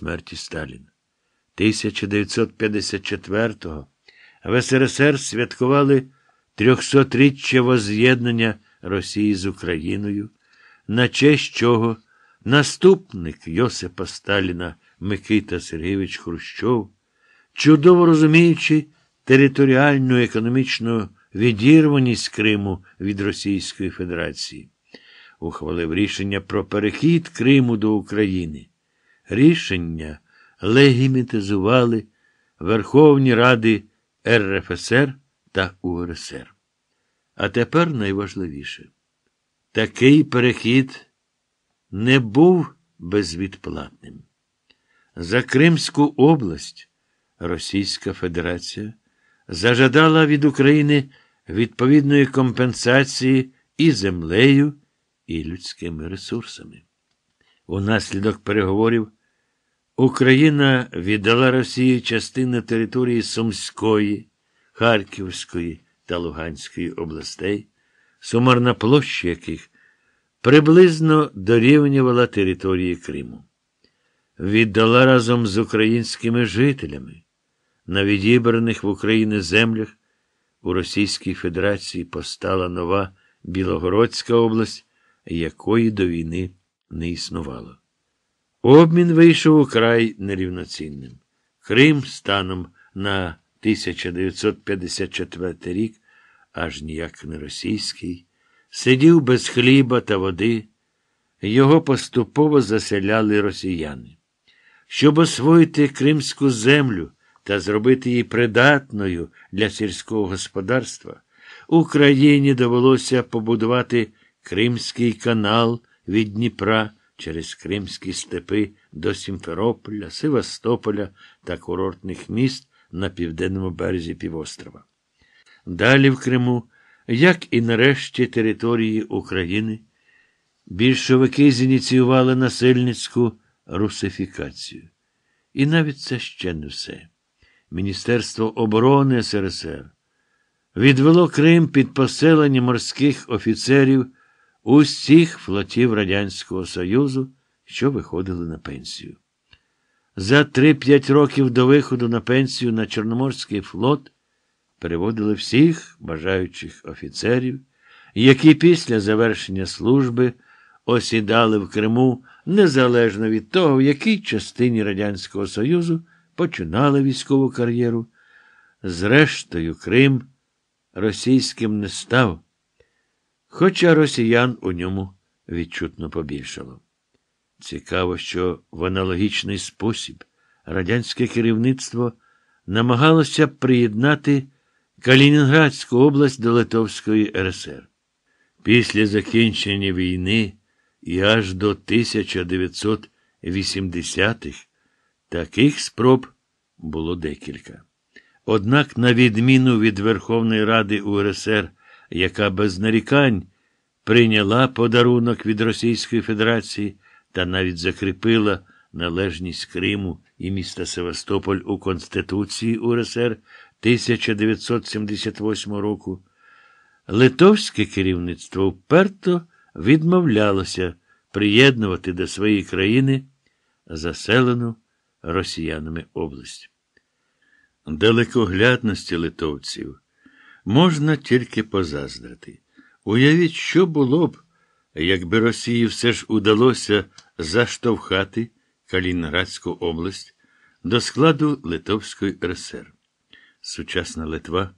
смерті Сталіна. 1954-го в СРСР святкували 300-річчя воз'єднання Росії з Україною, на честь чого наступник Йосипа Сталіна Микита Сергійович Хрущов, чудово розуміючи територіальну економічну відірваність Криму від Російської Федерації, ухвалив рішення про перехід Криму до України рішення легімітизували Верховні Ради РФСР та УРСР. А тепер найважливіше такий перехід не був безвідплатним. За Кримську область Російська Федерація зажадала від України відповідної компенсації і землею, і людськими ресурсами. Унаслідок переговорів. Україна віддала Росії частини території Сумської, Харківської та Луганської областей, сумарна площа яких приблизно дорівнювала території Криму. Віддала разом з українськими жителями на відібраних в Україні землях у Російській Федерації постала нова Білогородська область, якої до війни не існувало. Обмін вийшов украй нерівноцінним. Крим станом на 1954 рік, аж ніяк не російський, сидів без хліба та води, його поступово заселяли росіяни. Щоб освоїти кримську землю та зробити її придатною для сільського господарства, Україні довелося побудувати Кримський канал від Дніпра через Кримські степи до Сімферополя, Севастополя та курортних міст на південному березі півострова. Далі в Криму, як і нарешті території України, більшовики зініціювали насильницьку русифікацію. І навіть це ще не все. Міністерство оборони СРСР відвело Крим під поселення морських офіцерів усіх флотів Радянського Союзу, що виходили на пенсію. За 3-5 років до виходу на пенсію на Чорноморський флот переводили всіх бажаючих офіцерів, які після завершення служби осідали в Криму незалежно від того, в якій частині Радянського Союзу починали військову кар'єру. Зрештою, Крим російським не став. Хоча росіян у ньому відчутно побільшало. Цікаво, що в аналогічний спосіб радянське керівництво намагалося приєднати Калінінградську область до Литовської РСР. Після закінчення війни і аж до 1980-х таких спроб було декілька. Однак, на відміну від Верховної Ради УРСР яка без нарікань прийняла подарунок від Російської Федерації та навіть закріпила належність Криму і міста Севастополь у Конституції УРСР 1978 року, литовське керівництво вперто відмовлялося приєднувати до своєї країни заселену росіянами область. Далекоглядності литовців можна тільки позаздрити. Уявіть, що було б, якби Росії все ж удалося заштовхати Калінградську область до складу Литовської РСР. Сучасна Литва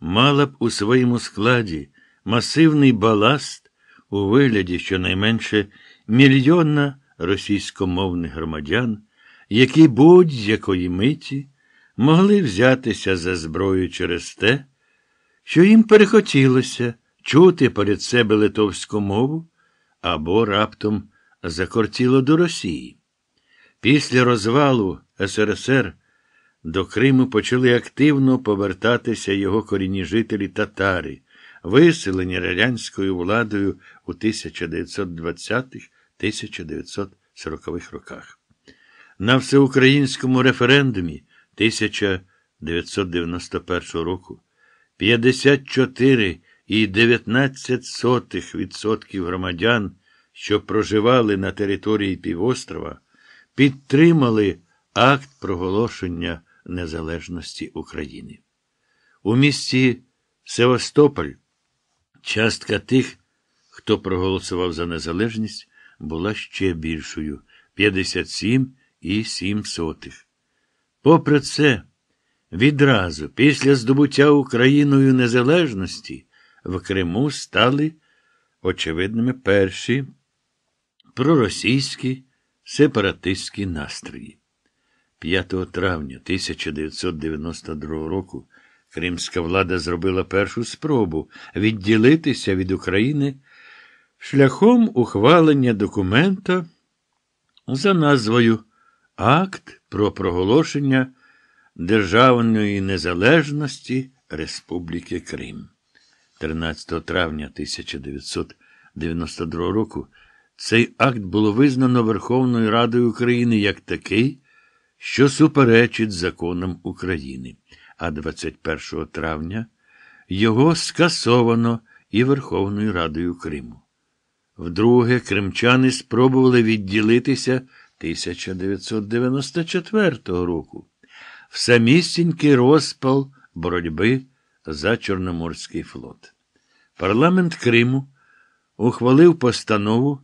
мала б у своєму складі масивний баласт у вигляді щонайменше мільйона російськомовних громадян, які будь-якої миті могли взятися за зброю через те що їм перехотілося чути перед себе литовську мову або раптом закортіло до Росії. Після розвалу СРСР до Криму почали активно повертатися його корінні жителі татари, виселені радянською владою у 1920-1940 роках. На всеукраїнському референдумі 1991 року 54,19% громадян, що проживали на території півострова, підтримали акт проголошення незалежності України. У місті Севастополь частка тих, хто проголосував за незалежність, була ще більшою 57,7. Попри це, Відразу після здобуття Україною незалежності в Криму стали очевидними перші проросійські сепаратистські настрої. 5 травня 1992 року кримська влада зробила першу спробу відділитися від України шляхом ухвалення документа за назвою Акт про проголошення. Державної незалежності Республіки Крим. 13 травня 1992 року цей акт було визнано Верховною Радою України як такий, що суперечить законам України, а 21 травня його скасовано і Верховною Радою Криму. Вдруге, кримчани спробували відділитися 1994 року в самісінький розпал боротьби за Чорноморський флот. Парламент Криму ухвалив постанову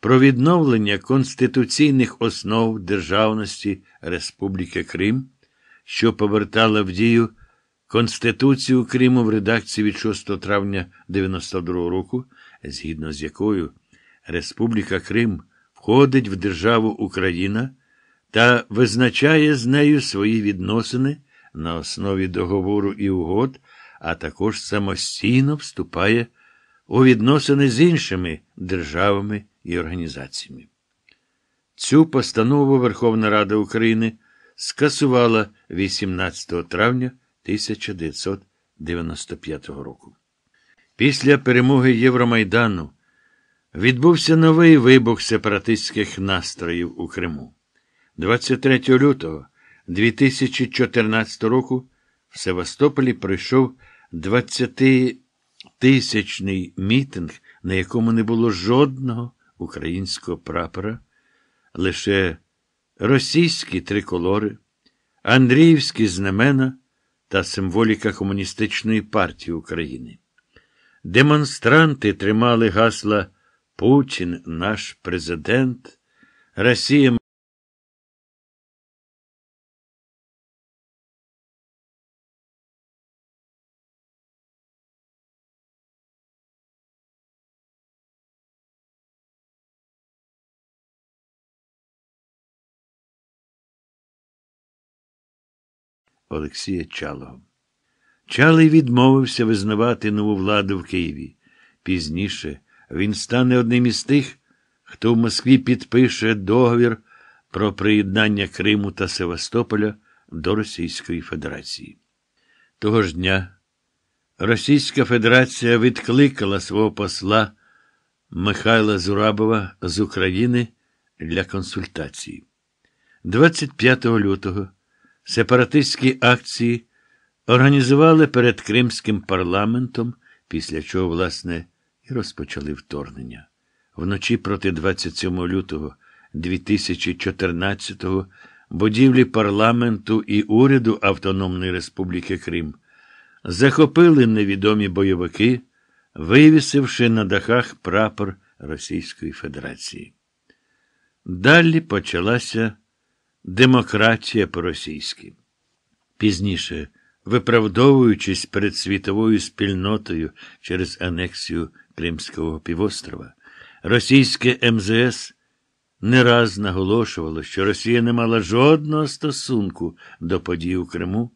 про відновлення конституційних основ державності Республіки Крим, що повертала в дію Конституцію Криму в редакції від 6 травня 1992 року, згідно з якою Республіка Крим входить в державу Україна та визначає з нею свої відносини на основі договору і угод, а також самостійно вступає у відносини з іншими державами і організаціями. Цю постанову Верховна Рада України скасувала 18 травня 1995 року. Після перемоги Євромайдану відбувся новий вибух сепаратистських настроїв у Криму. 23 лютого 2014 року в Севастополі пройшов 20-тисячний мітинг, на якому не було жодного українського прапора, лише російські триколори, Андріївські знамена та символіка Комуністичної партії України. Демонстранти тримали гасла Путін, наш президент, Росія. Олексія Чалого. Чалий відмовився визнавати нову владу в Києві. Пізніше він стане одним із тих, хто в Москві підпише договір про приєднання Криму та Севастополя до Російської Федерації. Того ж дня Російська Федерація відкликала свого посла Михайла Зурабова з України для консультації. 25 лютого. Сепаратистські акції організували перед Кримським парламентом, після чого, власне, і розпочали вторгнення. Вночі проти 27 лютого 2014-го будівлі парламенту і уряду Автономної Республіки Крим захопили невідомі бойовики, вивісивши на дахах прапор Російської Федерації. Далі почалася демократія по-російськи. Пізніше, виправдовуючись перед світовою спільнотою через анексію Кримського півострова, російське МЗС не раз наголошувало, що Росія не мала жодного стосунку до подій у Криму,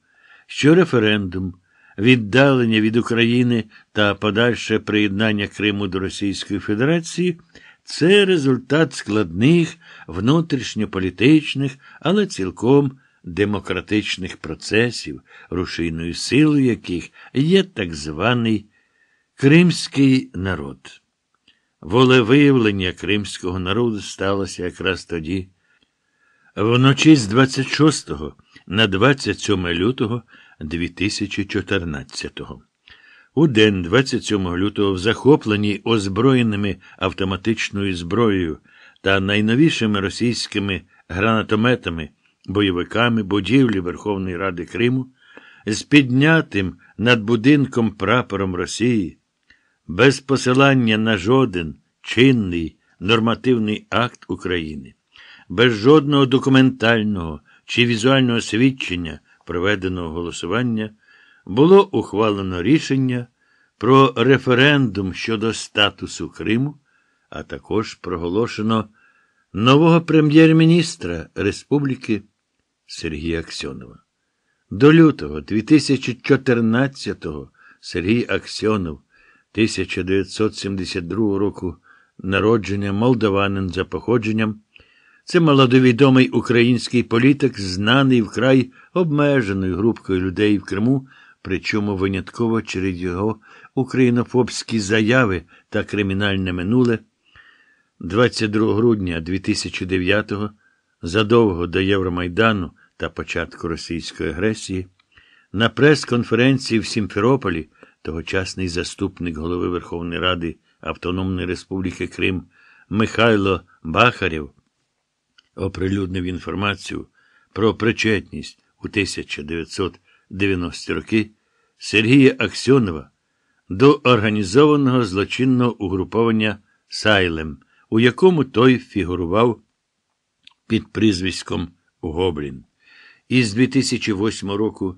що референдум. Віддалення від України та подальше приєднання Криму до Російської Федерації це результат складних внутрішньополітичних, але цілком демократичних процесів, рушійною силою яких є так званий Кримський народ. Волевиявлення кримського народу сталося якраз тоді. Вночі з 26 на 27 лютого 2014 року. У день 27 лютого, в захопленій озброєними автоматичною зброєю та найновішими російськими гранатометами, бойовиками будівлі Верховної Ради Криму, з піднятим над будинком прапором Росії, без посилання на жоден чинний нормативний акт України, без жодного документального чи візуального свідчення проведеного голосування було ухвалено рішення про референдум щодо статусу Криму, а також проголошено нового прем'єр-міністра Республіки Сергія Аксьонова. До лютого 2014-го Сергій Аксьонов 1972 року народження молдаванин за походженням. Це малодовідомий український політик, знаний вкрай обмеженою групкою людей в Криму причому винятково через його українофобські заяви та кримінальне минуле. 22 грудня 2009-го, задовго до Євромайдану та початку російської агресії, на прес-конференції в Сімферополі тогочасний заступник голови Верховної Ради Автономної Республіки Крим Михайло Бахарєв оприлюднив інформацію про причетність у 1900 90-ті роки Сергія Аксьонова до організованого злочинного угруповання Сайлем, у якому той фігурував під прізвиськом Гоблін. Із 2008 року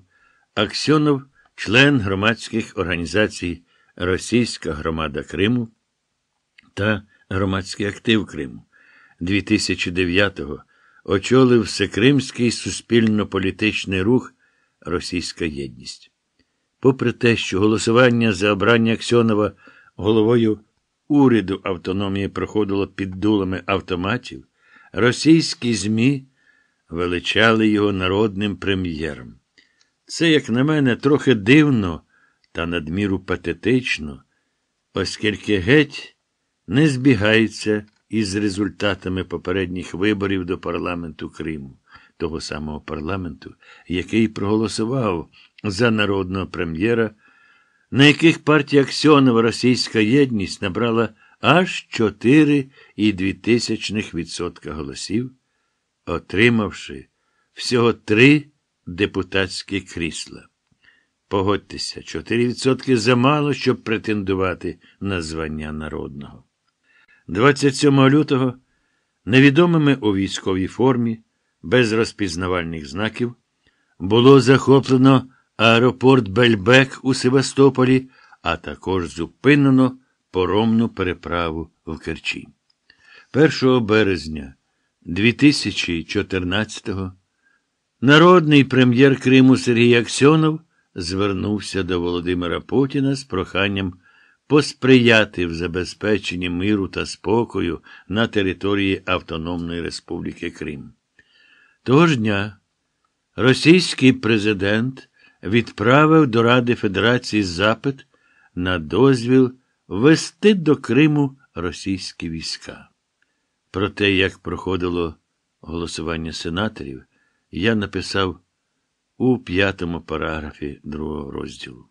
Аксьонов, член громадських організацій Російська громада Криму та Громадський актив Криму 2009-го очолив Всекримський суспільно-політичний рух російська єдність. Попри те, що голосування за обрання Аксьонова головою уряду автономії проходило під дулами автоматів, російські ЗМІ величали його народним прем'єром. Це, як на мене, трохи дивно та надміру патетично, оскільки геть не збігається із результатами попередніх виборів до парламенту Криму того самого парламенту, який проголосував за народного прем'єра, на яких партія Аксьонова російська єдність набрала аж 4,2% голосів, отримавши всього три депутатські крісла. Погодьтеся, 4% замало, щоб претендувати на звання народного. 27 лютого невідомими у військовій формі без розпізнавальних знаків. Було захоплено аеропорт Бельбек у Севастополі, а також зупинено поромну переправу в Керчі. 1 березня 2014-го народний прем'єр Криму Сергій Аксьонов звернувся до Володимира Путіна з проханням посприяти в забезпеченні миру та спокою на території Автономної Республіки Крим. Того ж дня російський президент відправив до Ради Федерації запит на дозвіл вести до Криму російські війська. Про те, як проходило голосування сенаторів, я написав у п'ятому параграфі другого розділу.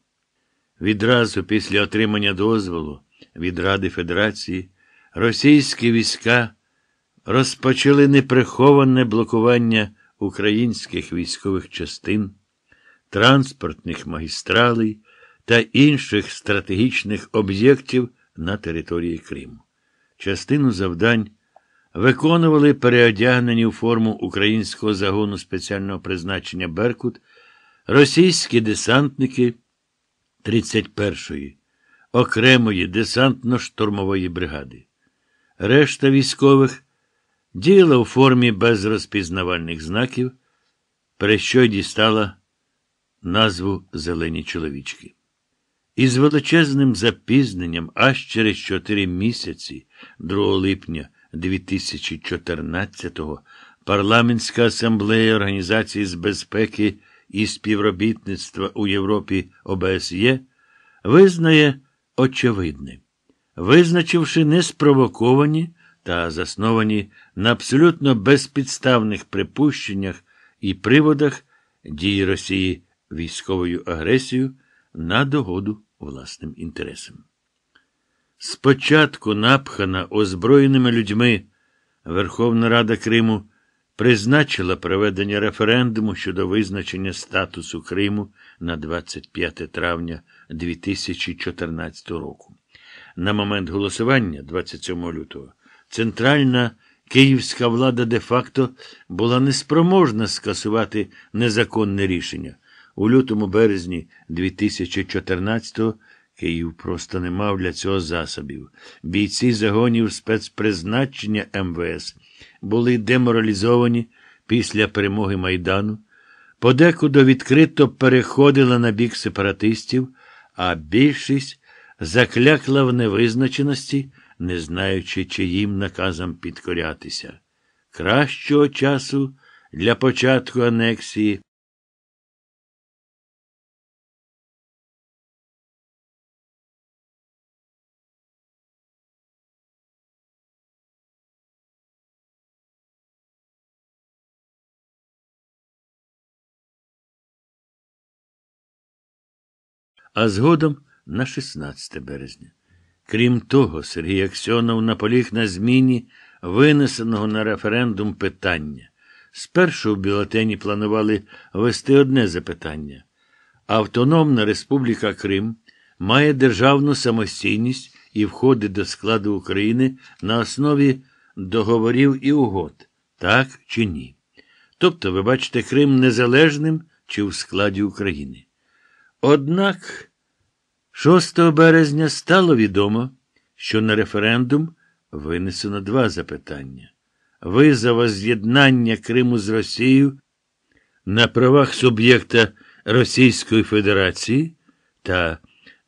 Відразу після отримання дозволу від Ради Федерації російські війська розпочали неприховане блокування українських військових частин, транспортних магістралей та інших стратегічних об'єктів на території Криму. Частину завдань виконували переодягнені у форму українського загону спеціального призначення Беркут російські десантники 31-ї, окремої десантно-штурмової бригади. Решта військових діяла у формі без розпізнавальних знаків, при що й дістала назву Зелені чоловічки. Із величезним запізненням аж через чотири місяці 2 липня 2014-го парламентська асамблея Організації з безпеки і співробітництва у Європі ОБСЄ визнає очевидне, визначивши неспровоковані та засновані на абсолютно безпідставних припущеннях і приводах дії Росії військовою агресією на догоду власним інтересам. Спочатку напхана озброєними людьми Верховна Рада Криму призначила проведення референдуму щодо визначення статусу Криму на 25 травня 2014 року. На момент голосування 27 лютого. Центральна київська влада де-факто була неспроможна скасувати незаконне рішення. У лютому березні 2014-го Київ просто не мав для цього засобів. Бійці загонів спецпризначення МВС були деморалізовані після перемоги Майдану, подекуди відкрито переходила на бік сепаратистів, а більшість заклякла в невизначеності не знаючи, чиїм наказам підкорятися. Кращого часу для початку анексії. А згодом на 16 березня. Крім того, Сергій Аксьонов наполіг на зміні винесеного на референдум питання. Спершу в бюлетені планували вести одне запитання. Автономна Республіка Крим має державну самостійність і входить до складу України на основі договорів і угод, так чи ні. Тобто, ви бачите Крим незалежним чи в складі України. Однак. 6 березня стало відомо, що на референдум винесено два запитання: Ви за воз'єднання Криму з Росією на правах суб'єкта Російської Федерації та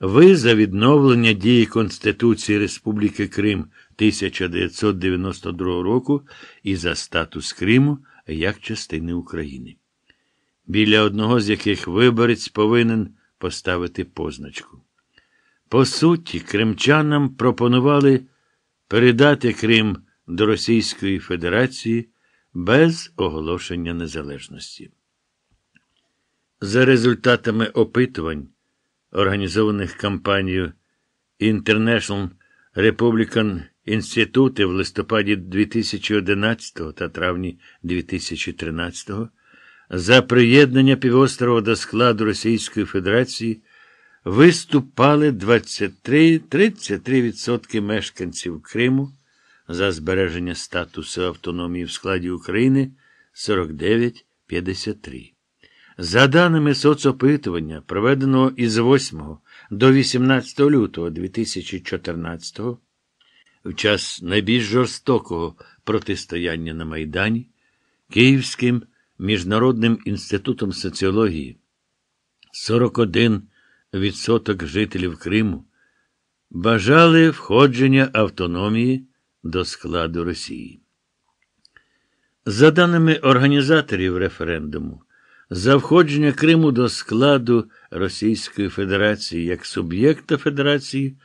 ви за відновлення дії Конституції Республіки Крим 1992 року і за статус Криму як частини України, біля одного з яких виборець повинен поставити позначку. По суті, кримчанам пропонували передати Крим до Російської Федерації без оголошення незалежності. За результатами опитувань, організованих кампанією International Republican Institute в листопаді 2011 та травні 2013, за приєднання півострова до складу Російської Федерації виступали 23-33% мешканців Криму за збереження статусу автономії в складі України 49-53. За даними соцопитування, проведеного із 8 до 18 лютого 2014 в час найбільш жорстокого протистояння на Майдані, Київським міжнародним інститутом соціології 41 відсоток жителів Криму бажали входження автономії до складу Росії. За даними організаторів референдуму, за входження Криму до складу Російської Федерації як суб'єкта Федерації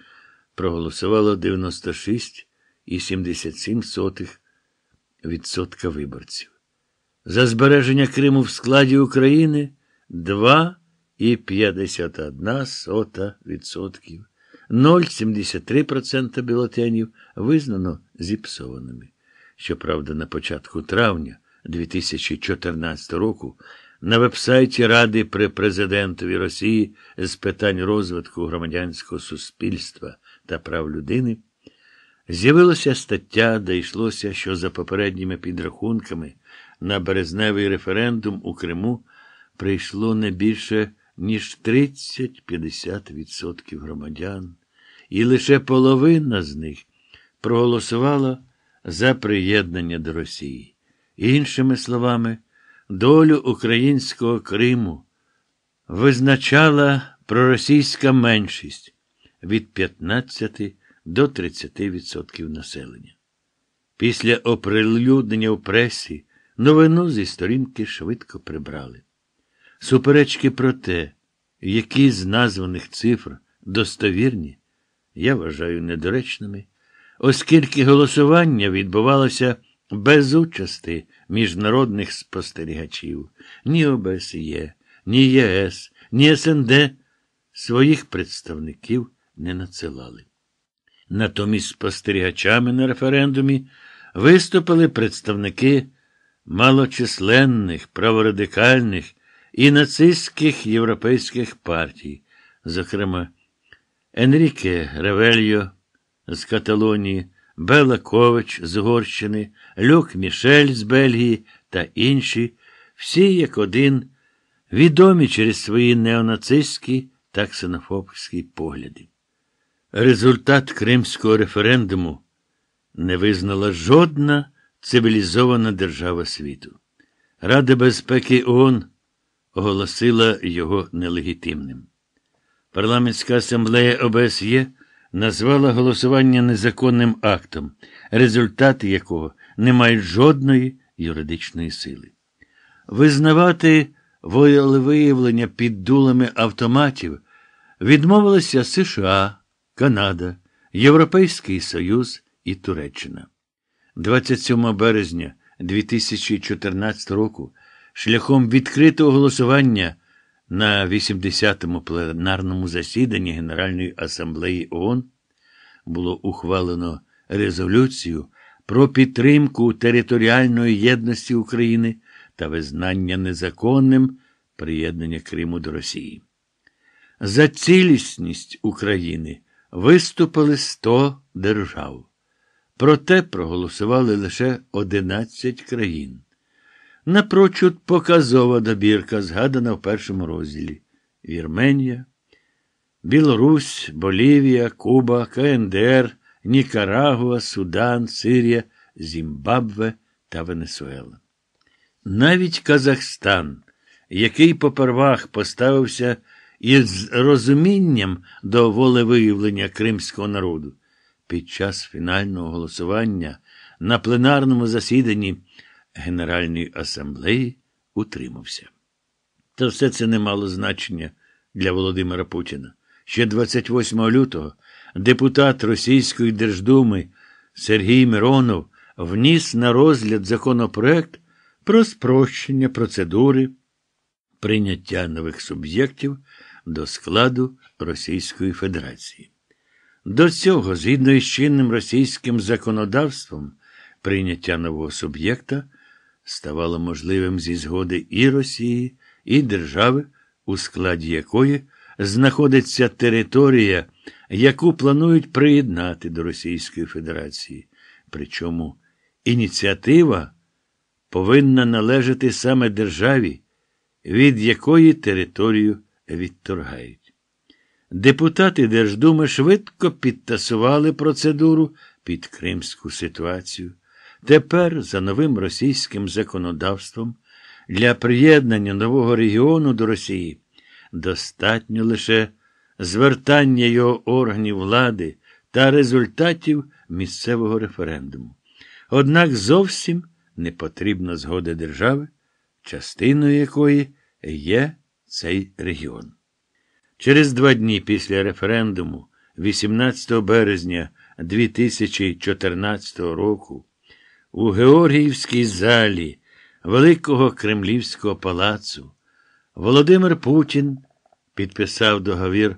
проголосувало 96,77% відсотка виборців. За збереження Криму в складі України 2 і 51 сота відсотків. 0,73% бюлетенів визнано зіпсованими. Щоправда, на початку травня 2014 року на вебсайті Ради при президентові Росії з питань розвитку громадянського суспільства та прав людини з'явилася стаття, де йшлося, що за попередніми підрахунками на березневий референдум у Криму прийшло не більше ніж 30-50% громадян, і лише половина з них проголосувала за приєднання до Росії. Іншими словами, долю українського Криму визначала проросійська меншість від 15 до 30% населення. Після оприлюднення в пресі новину зі сторінки швидко прибрали. Суперечки про те, які з названих цифр достовірні, я вважаю недоречними, оскільки голосування відбувалося без участі міжнародних спостерігачів, ні ОБСЄ, ні ЄС, ні СНД своїх представників не надсилали. Натомість спостерігачами на референдумі виступили представники малочисленних праворадикальних і нацистських європейських партій, зокрема, Енріке Ревельо з Каталонії, Белла Кович з Угорщини, Люк Мішель з Бельгії та інші, всі як один, відомі через свої неонацистські та ксенофобські погляди. Результат Кримського референдуму не визнала жодна цивілізована держава світу. Рада безпеки ООН оголосила його нелегітимним. Парламентська асамблея ОБСЄ назвала голосування незаконним актом, результати якого не мають жодної юридичної сили. Визнавати волевиявлення під дулами автоматів відмовилися США, Канада, Європейський Союз і Туреччина. 27 березня 2014 року шляхом відкритого голосування на 80-му пленарному засіданні Генеральної асамблеї ООН було ухвалено резолюцію про підтримку територіальної єдності України та визнання незаконним приєднання Криму до Росії. За цілісність України виступили 100 держав. Проте проголосували лише 11 країн напрочуд показова добірка, згадана в першому розділі Вірменія, Білорусь, Болівія, Куба, КНДР, Нікарагуа, Судан, Сирія, Зімбабве та Венесуела. Навіть Казахстан, який попервах поставився із розумінням до волевиявлення кримського народу, під час фінального голосування на пленарному засіданні. Генеральної асамблеї утримався. Та все це не мало значення для Володимира Путіна. Ще 28 лютого депутат Російської Держдуми Сергій Миронов вніс на розгляд законопроект про спрощення процедури прийняття нових суб'єктів до складу Російської Федерації. До цього, згідно із чинним російським законодавством, прийняття нового суб'єкта ставало можливим зі згоди і Росії, і держави, у складі якої знаходиться територія, яку планують приєднати до Російської Федерації. Причому ініціатива повинна належати саме державі, від якої територію відторгають. Депутати Держдуми швидко підтасували процедуру під кримську ситуацію. Тепер, за новим російським законодавством, для приєднання нового регіону до Росії достатньо лише звертання його органів влади та результатів місцевого референдуму. Однак зовсім не потрібна згода держави, частиною якої є цей регіон. Через два дні після референдуму, 18 березня 2014 року, у Георгіївській залі Великого Кремлівського палацу Володимир Путін підписав договір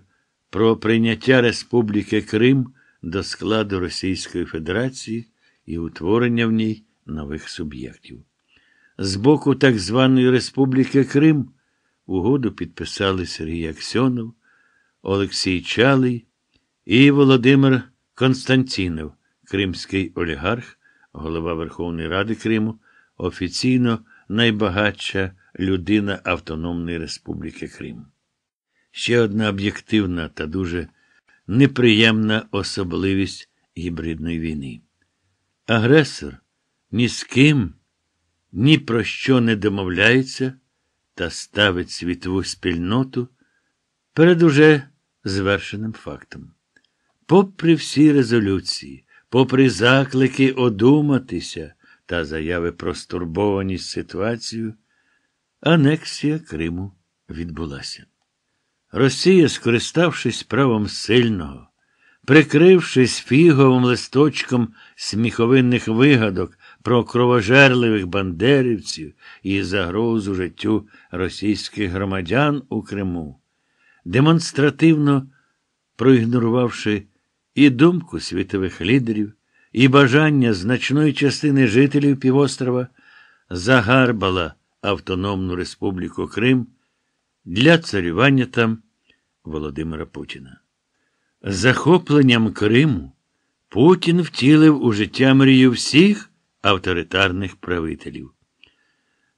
про прийняття Республіки Крим до складу Російської Федерації і утворення в ній нових суб'єктів. З боку так званої Республіки Крим угоду підписали Сергій Аксьонов, Олексій Чалий і Володимир Константінов, кримський олігарх голова Верховної Ради Криму, офіційно найбагатша людина Автономної Республіки Крим. Ще одна об'єктивна та дуже неприємна особливість гібридної війни. Агресор ні з ким ні про що не домовляється та ставить світову спільноту перед уже звершеним фактом. Попри всі резолюції, попри заклики одуматися та заяви про стурбованість ситуацію, анексія Криму відбулася. Росія, скориставшись правом сильного, прикрившись фіговим листочком сміховинних вигадок про кровожерливих бандерівців і загрозу життю російських громадян у Криму, демонстративно проігнорувавши і думку світових лідерів, і бажання значної частини жителів півострова загарбала Автономну Республіку Крим для царювання там Володимира Путіна. Захопленням Криму Путін втілив у життя мрію всіх авторитарних правителів.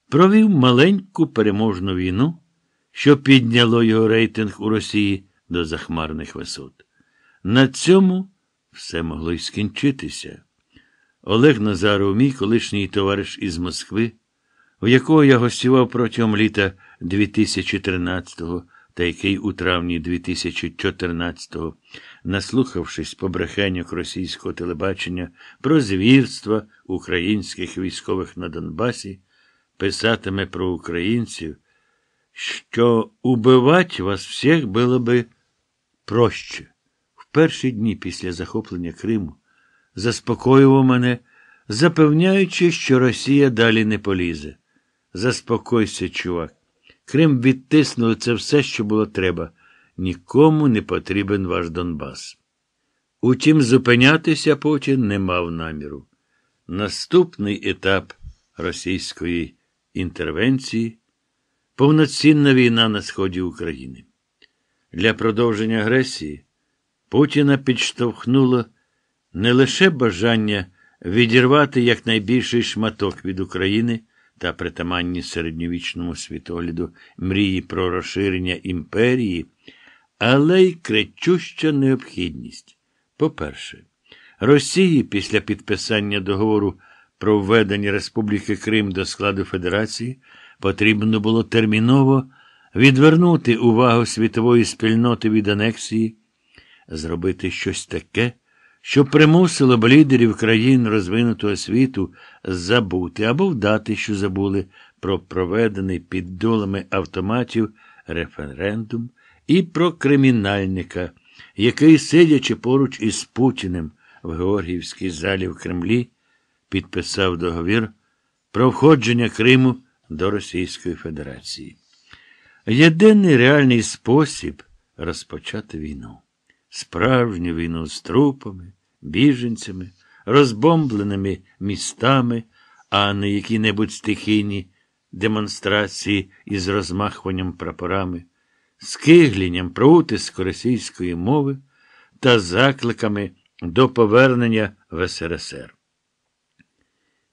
Провів маленьку переможну війну, що підняло його рейтинг у Росії до захмарних висот. На цьому все могло й скінчитися. Олег Назаров, мій колишній товариш із Москви, у якого я гостював протягом літа 2013-го та який у травні 2014-го, наслухавшись побрехеньок російського телебачення про звірства українських військових на Донбасі, писатиме про українців, що убивать вас всіх було би проще перші дні після захоплення Криму заспокоював мене, запевняючи, що Росія далі не полізе. Заспокойся, чувак. Крим відтиснув це все, що було треба. Нікому не потрібен ваш Донбас. Утім, зупинятися потім не мав наміру. Наступний етап російської інтервенції повноцінна війна на сході України. Для продовження агресії Путіна підштовхнуло не лише бажання відірвати якнайбільший шматок від України та притаманні середньовічному світогляду мрії про розширення імперії, але й кричуща необхідність. По-перше, Росії після підписання договору про введення Республіки Крим до складу Федерації потрібно було терміново відвернути увагу світової спільноти від анексії зробити щось таке, що примусило б лідерів країн розвинутого світу забути або вдати, що забули про проведений під долами автоматів референдум і про кримінальника, який, сидячи поруч із Путіним в Георгіївській залі в Кремлі, підписав договір про входження Криму до Російської Федерації. Єдиний реальний спосіб розпочати війну справжню війну з трупами, біженцями, розбомбленими містами, а не які-небудь стихійні демонстрації із розмахуванням прапорами, скиглінням про утиску російської мови та закликами до повернення в СРСР.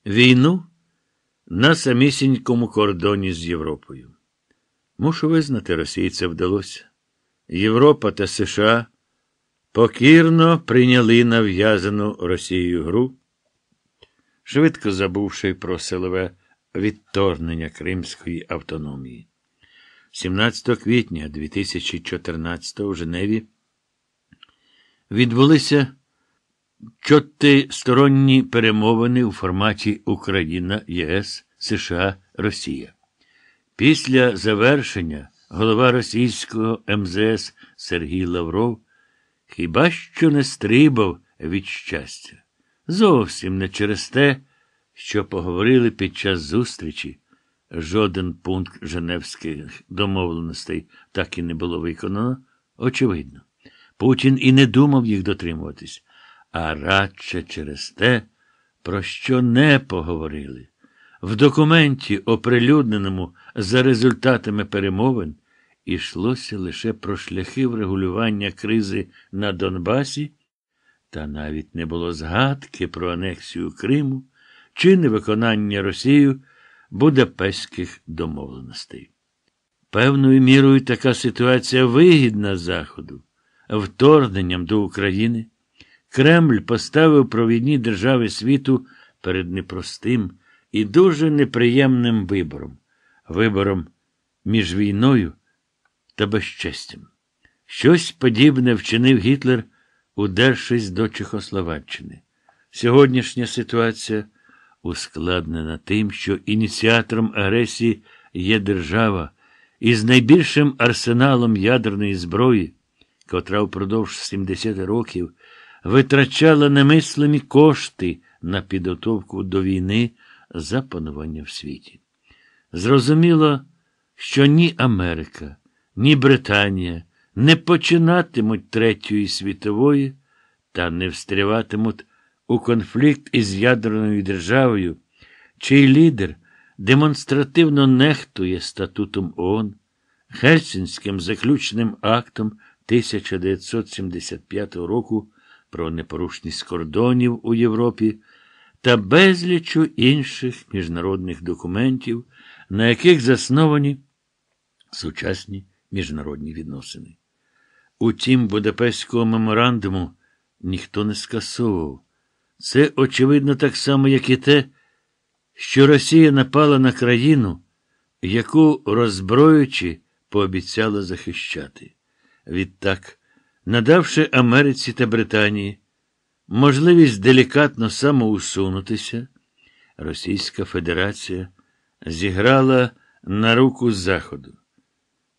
Війну на самісінькому кордоні з Європою. Мушу визнати, Росії це вдалося. Європа та США покірно прийняли нав'язану Росією гру, швидко забувши про силове відторгнення Кримської автономії. 17 квітня 2014 у Женеві відбулися чотисторонні перемовини у форматі Україна, ЄС, США, Росія. Після завершення голова російського МЗС Сергій Лавров Хіба що не стрибав від щастя. Зовсім не через те, що поговорили під час зустрічі. Жоден пункт Женевських домовленостей так і не було виконано, очевидно. Путін і не думав їх дотримуватись, а радше через те, про що не поговорили. В документі, оприлюдненому за результатами перемовин, Ішлося лише про шляхи врегулювання кризи на Донбасі, та навіть не було згадки про анексію Криму чи невиконання Росією Будапештських домовленостей. Певною мірою така ситуація вигідна Заходу, вторгненням до України. Кремль поставив провідні держави світу перед непростим і дуже неприємним вибором вибором між війною та безчестям. Щось подібне вчинив Гітлер, удершись до Чехословаччини. Сьогоднішня ситуація ускладнена тим, що ініціатором агресії є держава із найбільшим арсеналом ядерної зброї, котра впродовж 70 років витрачала немислимі кошти на підготовку до війни за панування в світі. Зрозуміло, що ні Америка ні Британія не починатимуть Третьої світової та не встріватимуть у конфлікт із ядерною державою, чий лідер демонстративно нехтує статутом ООН, Гельсінським заключним актом 1975 року про непорушність кордонів у Європі та безлічу інших міжнародних документів, на яких засновані сучасні міжнародні відносини. Утім, Будапештського меморандуму ніхто не скасовував. Це, очевидно, так само, як і те, що Росія напала на країну, яку, роззброючи, пообіцяла захищати. Відтак, надавши Америці та Британії можливість делікатно самоусунутися, Російська Федерація зіграла на руку Заходу.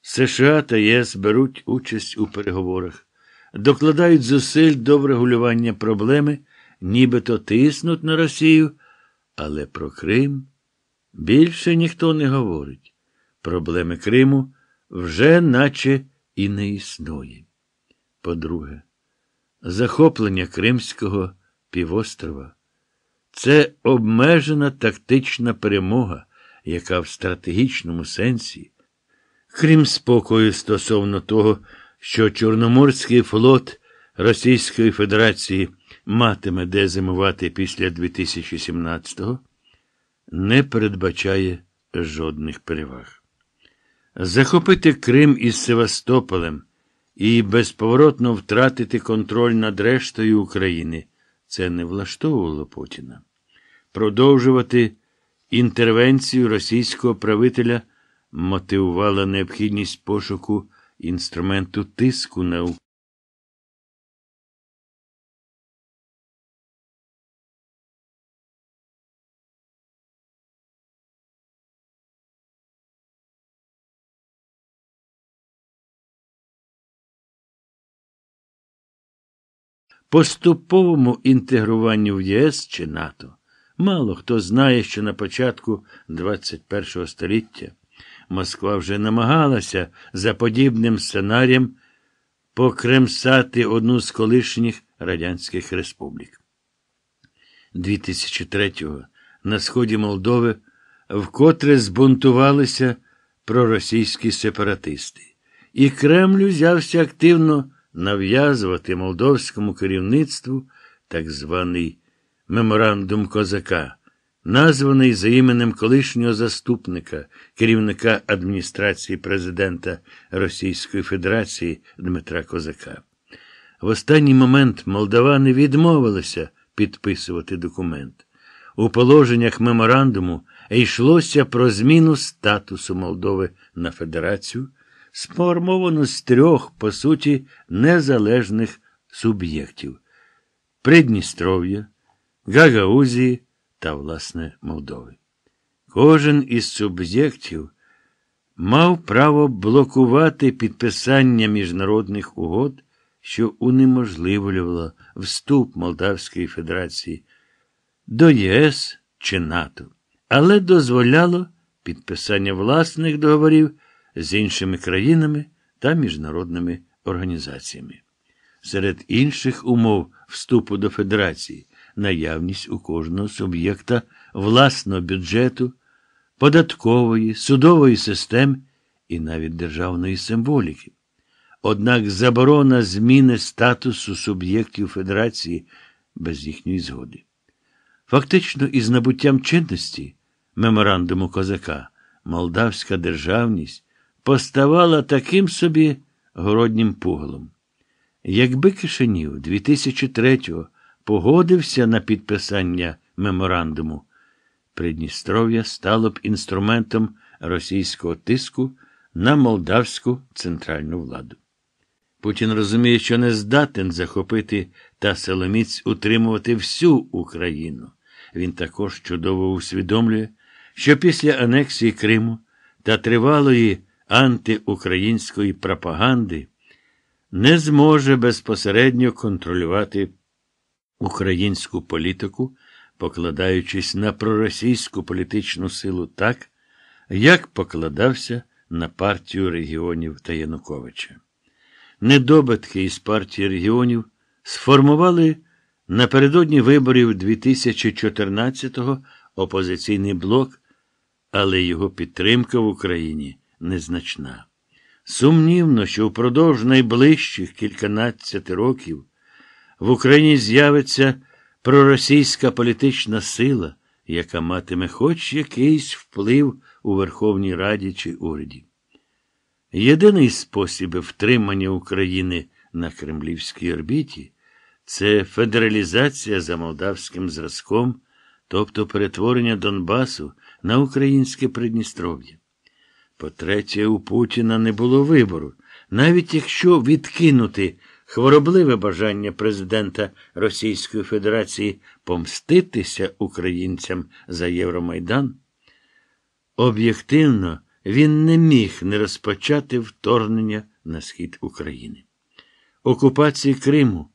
США та ЄС е беруть участь у переговорах, докладають зусиль до врегулювання проблеми, нібито тиснуть на Росію, але про Крим більше ніхто не говорить. Проблеми Криму вже наче і не існує. По-друге, захоплення Кримського півострова це обмежена тактична перемога, яка в стратегічному сенсі крім спокою стосовно того, що Чорноморський флот Російської Федерації матиме де зимувати після 2017-го, не передбачає жодних переваг. Захопити Крим із Севастополем і безповоротно втратити контроль над рештою України це не влаштовувало Путіна. Продовжувати інтервенцію російського правителя мотивувала необхідність пошуку інструменту тиску на Поступовому інтегруванню в ЄС чи НАТО мало хто знає, що на початку 21 століття Москва вже намагалася за подібним сценарієм покремсати одну з колишніх радянських республік. 2003-го на сході Молдови вкотре збунтувалися проросійські сепаратисти, і Кремль узявся активно нав'язувати молдовському керівництву так званий меморандум козака названий за іменем колишнього заступника, керівника адміністрації президента Російської Федерації Дмитра Козака. В останній момент молдавани відмовилися підписувати документ. У положеннях меморандуму йшлося про зміну статусу Молдови на Федерацію, сформовану з трьох, по суті, незалежних суб'єктів Придністров'я, Гагаузії та, власне, Молдови. Кожен із суб'єктів мав право блокувати підписання міжнародних угод, що унеможливлювало вступ Молдавської Федерації до ЄС чи НАТО, але дозволяло підписання власних договорів з іншими країнами та міжнародними організаціями. Серед інших умов вступу до Федерації наявність у кожного суб'єкта власного бюджету, податкової, судової системи і навіть державної символіки. Однак заборона зміни статусу суб'єктів Федерації без їхньої згоди. Фактично, із набуттям чинності меморандуму козака молдавська державність поставала таким собі городнім пугалом. Якби Кишинів 2003-го погодився на підписання меморандуму, Придністров'я стало б інструментом російського тиску на молдавську центральну владу. Путін розуміє, що не здатен захопити та силоміць утримувати всю Україну. Він також чудово усвідомлює, що після анексії Криму та тривалої антиукраїнської пропаганди не зможе безпосередньо контролювати українську політику, покладаючись на проросійську політичну силу так, як покладався на партію регіонів та Януковича. Недобитки із партії регіонів сформували напередодні виборів 2014-го опозиційний блок, але його підтримка в Україні незначна. Сумнівно, що впродовж найближчих кільканадцяти років в Україні з'явиться проросійська політична сила, яка матиме хоч якийсь вплив у Верховній Раді чи уряді. Єдиний спосіб втримання України на кремлівській орбіті це федералізація за молдавським зразком, тобто перетворення Донбасу на українське Придністров'я. По третє, у Путіна не було вибору, навіть якщо відкинути хворобливе бажання президента Російської Федерації помститися українцям за Євромайдан. Об'єктивно, він не міг не розпочати вторгнення на схід України. Окупації Криму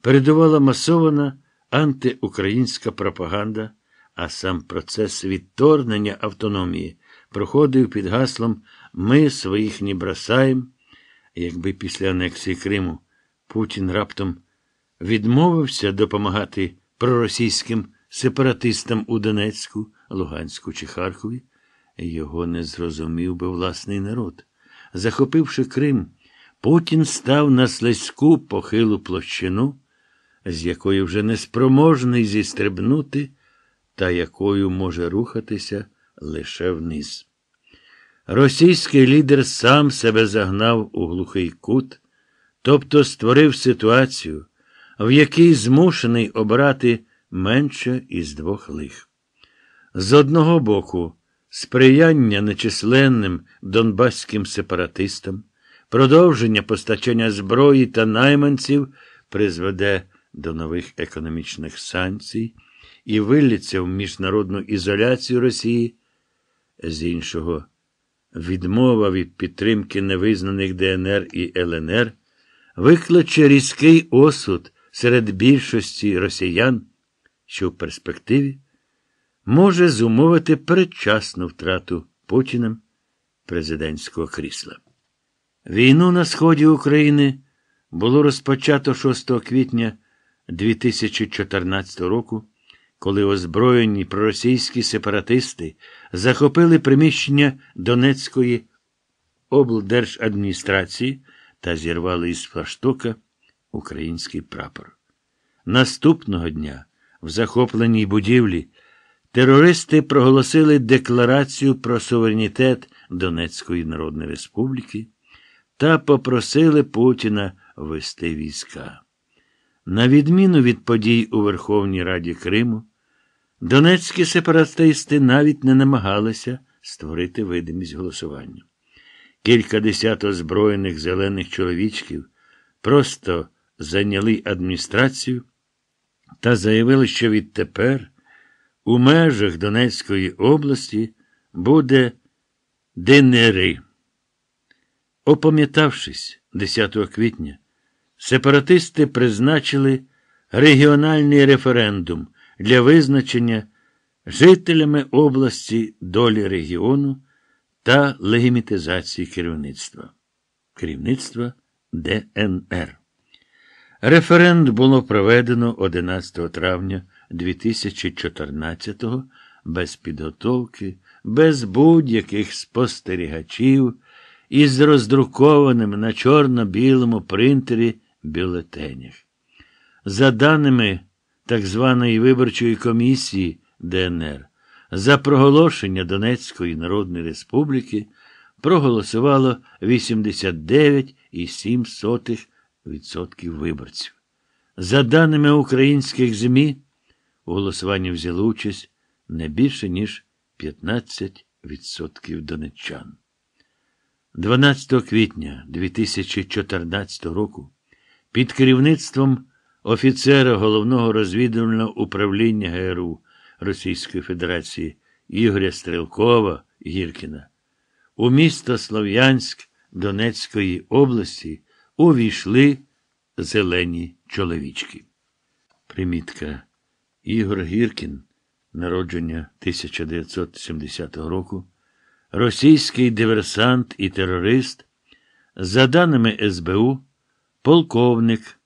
передувала масована антиукраїнська пропаганда, а сам процес відторгнення автономії проходив під гаслом Ми своїх не бросаєм. Якби після анексії Криму Путін раптом відмовився допомагати проросійським сепаратистам у Донецьку, Луганську чи Харкові, його не зрозумів би власний народ. Захопивши Крим, Путін став на слизьку похилу площину, з якої вже неспроможний зістрибнути, та якою може рухатися лише вниз. Російський лідер сам себе загнав у глухий кут тобто створив ситуацію, в якій змушений обрати менше із двох лих. З одного боку, сприяння нечисленним донбаським сепаратистам, продовження постачання зброї та найманців призведе до нових економічних санкцій і виліться в міжнародну ізоляцію Росії, з іншого, відмова від підтримки невизнаних ДНР і ЛНР викличе різкий осуд серед більшості росіян, що в перспективі може зумовити передчасну втрату Путіним президентського крісла. Війну на сході України було розпочато 6 квітня 2014 року, коли озброєні проросійські сепаратисти захопили приміщення Донецької облдержадміністрації та зірвали із флаштока український прапор. Наступного дня, в захопленій будівлі, терористи проголосили декларацію про суверенітет Донецької Народної Республіки та попросили Путіна вести війська. На відміну від подій у Верховній Раді Криму, донецькі сепаратисти навіть не намагалися створити видимість голосування. Кількадесят озброєних зелених чоловічків просто зайняли адміністрацію та заявили, що відтепер у межах Донецької області буде ДНР. Опам'ятавшись 10 квітня, сепаратисти призначили регіональний референдум для визначення жителями області долі регіону та легімітизації керівництва. Керівництва ДНР. Референд було проведено 11 травня 2014-го без підготовки, без будь-яких спостерігачів і з роздрукованим на чорно-білому принтері бюлетенях. За даними так званої виборчої комісії ДНР, за проголошення Донецької Народної Республіки проголосувало 89,7% виборців. За даними українських ЗМІ, у голосуванні взяли участь не більше, ніж 15% донеччан. 12 квітня 2014 року під керівництвом офіцера головного розвідувального управління ГРУ Російської Федерації Ігоря Стрелкова Гіркіна. У місто Слов'янськ Донецької області увійшли зелені чоловічки. Примітка Ігор Гіркін, народження 1970 року, російський диверсант і терорист, за даними СБУ, полковник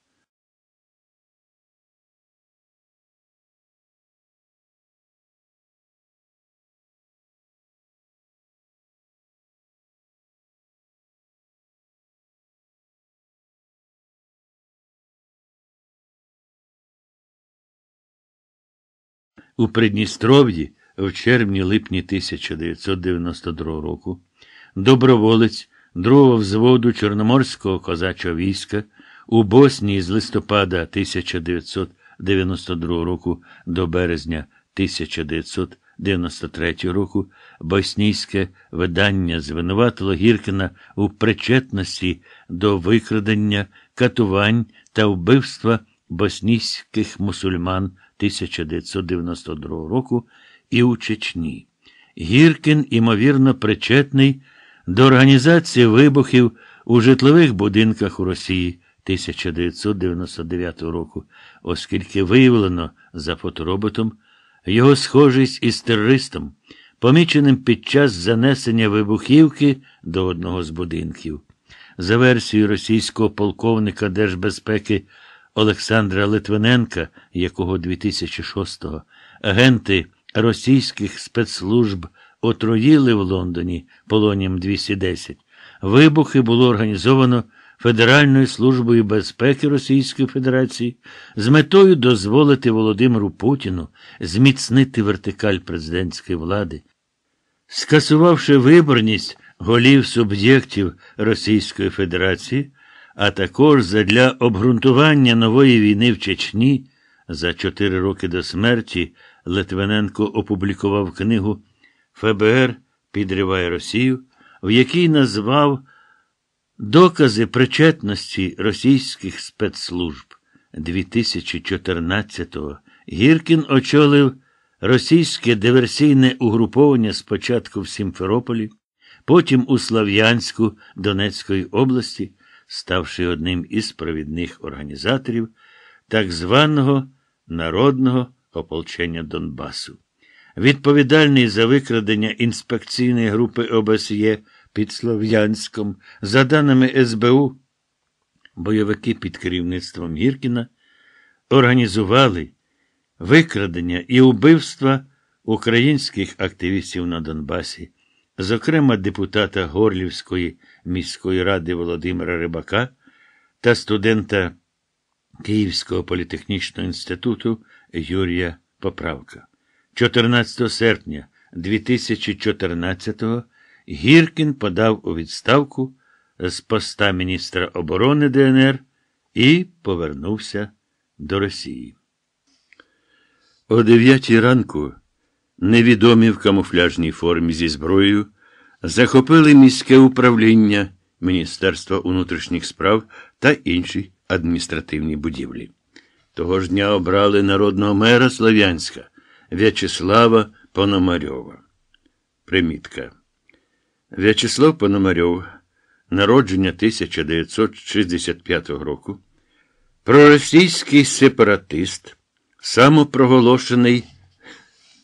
У Придністров'ї в червні-липні 1992 року доброволець другого взводу Чорноморського козачого війська у Боснії з листопада 1992 року до березня 1993 року боснійське видання звинуватило Гіркіна у причетності до викрадення, катувань та вбивства боснійських мусульман 1992 року і у Чечні. Гіркін, імовірно, причетний до організації вибухів у житлових будинках у Росії 1999 року, оскільки виявлено за фотороботом його схожість із терористом, поміченим під час занесення вибухівки до одного з будинків. За версією російського полковника Держбезпеки Олександра Литвиненка, якого 2006-го агенти російських спецслужб отруїли в Лондоні полонім 210, вибухи було організовано Федеральною службою безпеки Російської Федерації з метою дозволити Володимиру Путіну зміцнити вертикаль президентської влади, скасувавши виборність голів суб'єктів Російської Федерації а також задля обґрунтування нової війни в Чечні. За чотири роки до смерті Литвиненко опублікував книгу ФБР підриває Росію, в якій назвав докази причетності російських спецслужб 2014-го. Гіркін очолив російське диверсійне угруповання спочатку в Сімферополі, потім у Слав'янську Донецької області ставши одним із провідних організаторів так званого народного ополчення Донбасу. Відповідальний за викрадення інспекційної групи ОБСЄ під Слов'янськом, за даними СБУ, бойовики під керівництвом Гіркіна організували викрадення і убивства українських активістів на Донбасі, зокрема депутата Горлівської міської ради Володимира Рибака та студента Київського політехнічного інституту Юрія Поправка. 14 серпня 2014-го Гіркін подав у відставку з поста міністра оборони ДНР і повернувся до Росії. О 9 ранку невідомі в камуфляжній формі зі зброєю захопили міське управління Міністерства внутрішніх справ та інші адміністративні будівлі. Того ж дня обрали народного мера Слов'янська В'ячеслава Пономарьова. Примітка. В'ячеслав Пономарьов, народження 1965 року, проросійський сепаратист, самопроголошений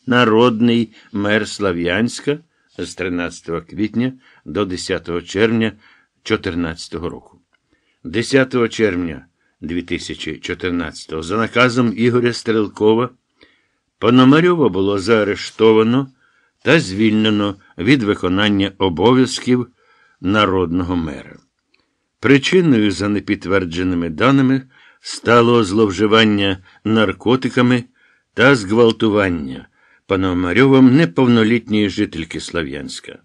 народний мер Слав'янська з 13 квітня до 10 червня 2014 року. 10 червня 2014 за наказом Ігоря Стрелкова Пономарьова було заарештовано та звільнено від виконання обов'язків народного мера. Причиною, за непідтвердженими даними, стало зловживання наркотиками та зґвалтування. Пономарьовим неповнолітньої жительки Слав'янська.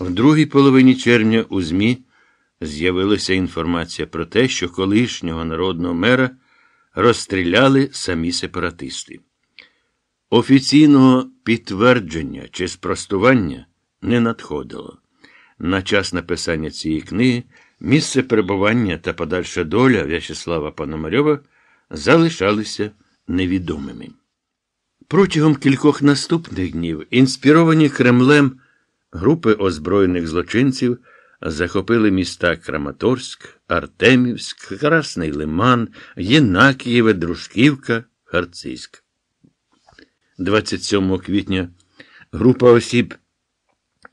В другій половині червня у ЗМІ з'явилася інформація про те, що колишнього народного мера розстріляли самі сепаратисти. Офіційного підтвердження чи спростування не надходило. На час написання цієї книги місце перебування та подальша доля В'ячеслава Пономарьова залишалися невідомими. Протягом кількох наступних днів інспіровані Кремлем групи озброєних злочинців захопили міста Краматорськ, Артемівськ, Красний Лиман, Єнакієве, Дружківка, Харцизьк. 27 квітня група осіб,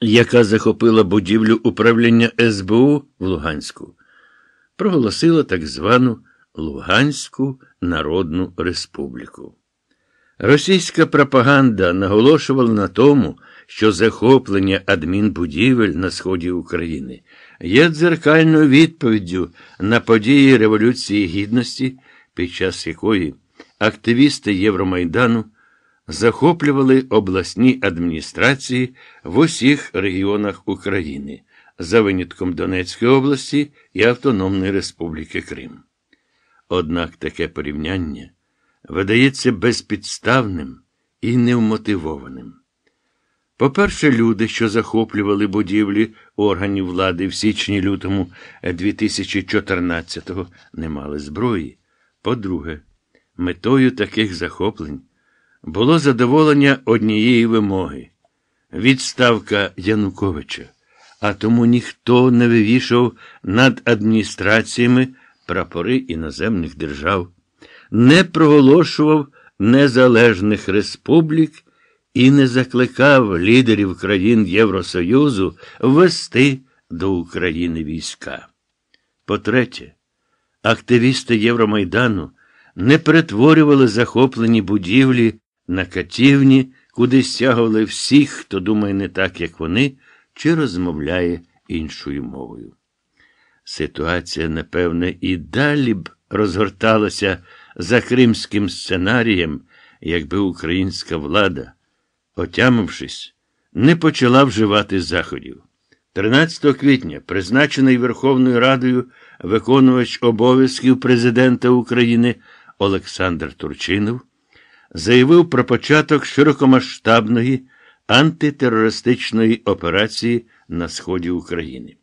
яка захопила будівлю управління СБУ в Луганську, проголосила так звану Луганську Народну Республіку. Російська пропаганда наголошувала на тому, що захоплення адмінбудівель на сході України є дзеркальною відповіддю на події Революції Гідності, під час якої активісти Євромайдану захоплювали обласні адміністрації в усіх регіонах України за винятком Донецької області і Автономної Республіки Крим. Однак таке порівняння видається безпідставним і невмотивованим. По-перше, люди, що захоплювали будівлі органів влади в січні лютому 2014-го, не мали зброї. По-друге, метою таких захоплень було задоволення однієї вимоги відставка Януковича, а тому ніхто не вивішав над адміністраціями прапори іноземних держав не проголошував незалежних республік і не закликав лідерів країн Євросоюзу ввести до України війська. По-третє, активісти Євромайдану не перетворювали захоплені будівлі на катівні, куди стягували всіх, хто думає не так, як вони, чи розмовляє іншою мовою. Ситуація, напевне, і далі б розгорталася за кримським сценарієм, якби українська влада, отямившись, не почала вживати заходів. 13 квітня призначений Верховною Радою виконувач обов'язків президента України Олександр Турчинов заявив про початок широкомасштабної антитерористичної операції на сході України.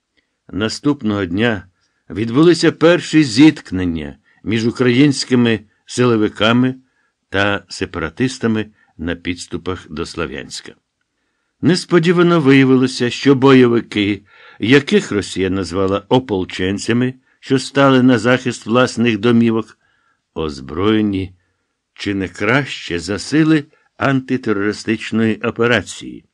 Наступного дня відбулися перші зіткнення між українськими силовиками та сепаратистами на підступах до Слав'янська. Несподівано виявилося, що бойовики, яких Росія назвала ополченцями, що стали на захист власних домівок, озброєні чи не краще за сили антитерористичної операції.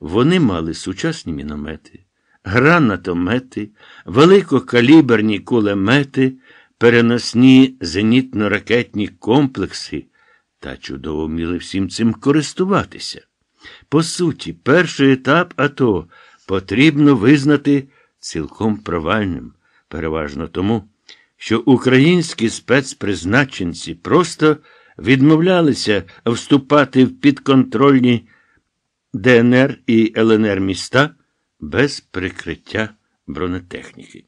Вони мали сучасні міномети, гранатомети, великокаліберні кулемети переносні зенітно-ракетні комплекси та чудово вміли всім цим користуватися. По суті, перший етап АТО потрібно визнати цілком провальним, переважно тому, що українські спецпризначенці просто відмовлялися вступати в підконтрольні ДНР і ЛНР міста без прикриття бронетехніки.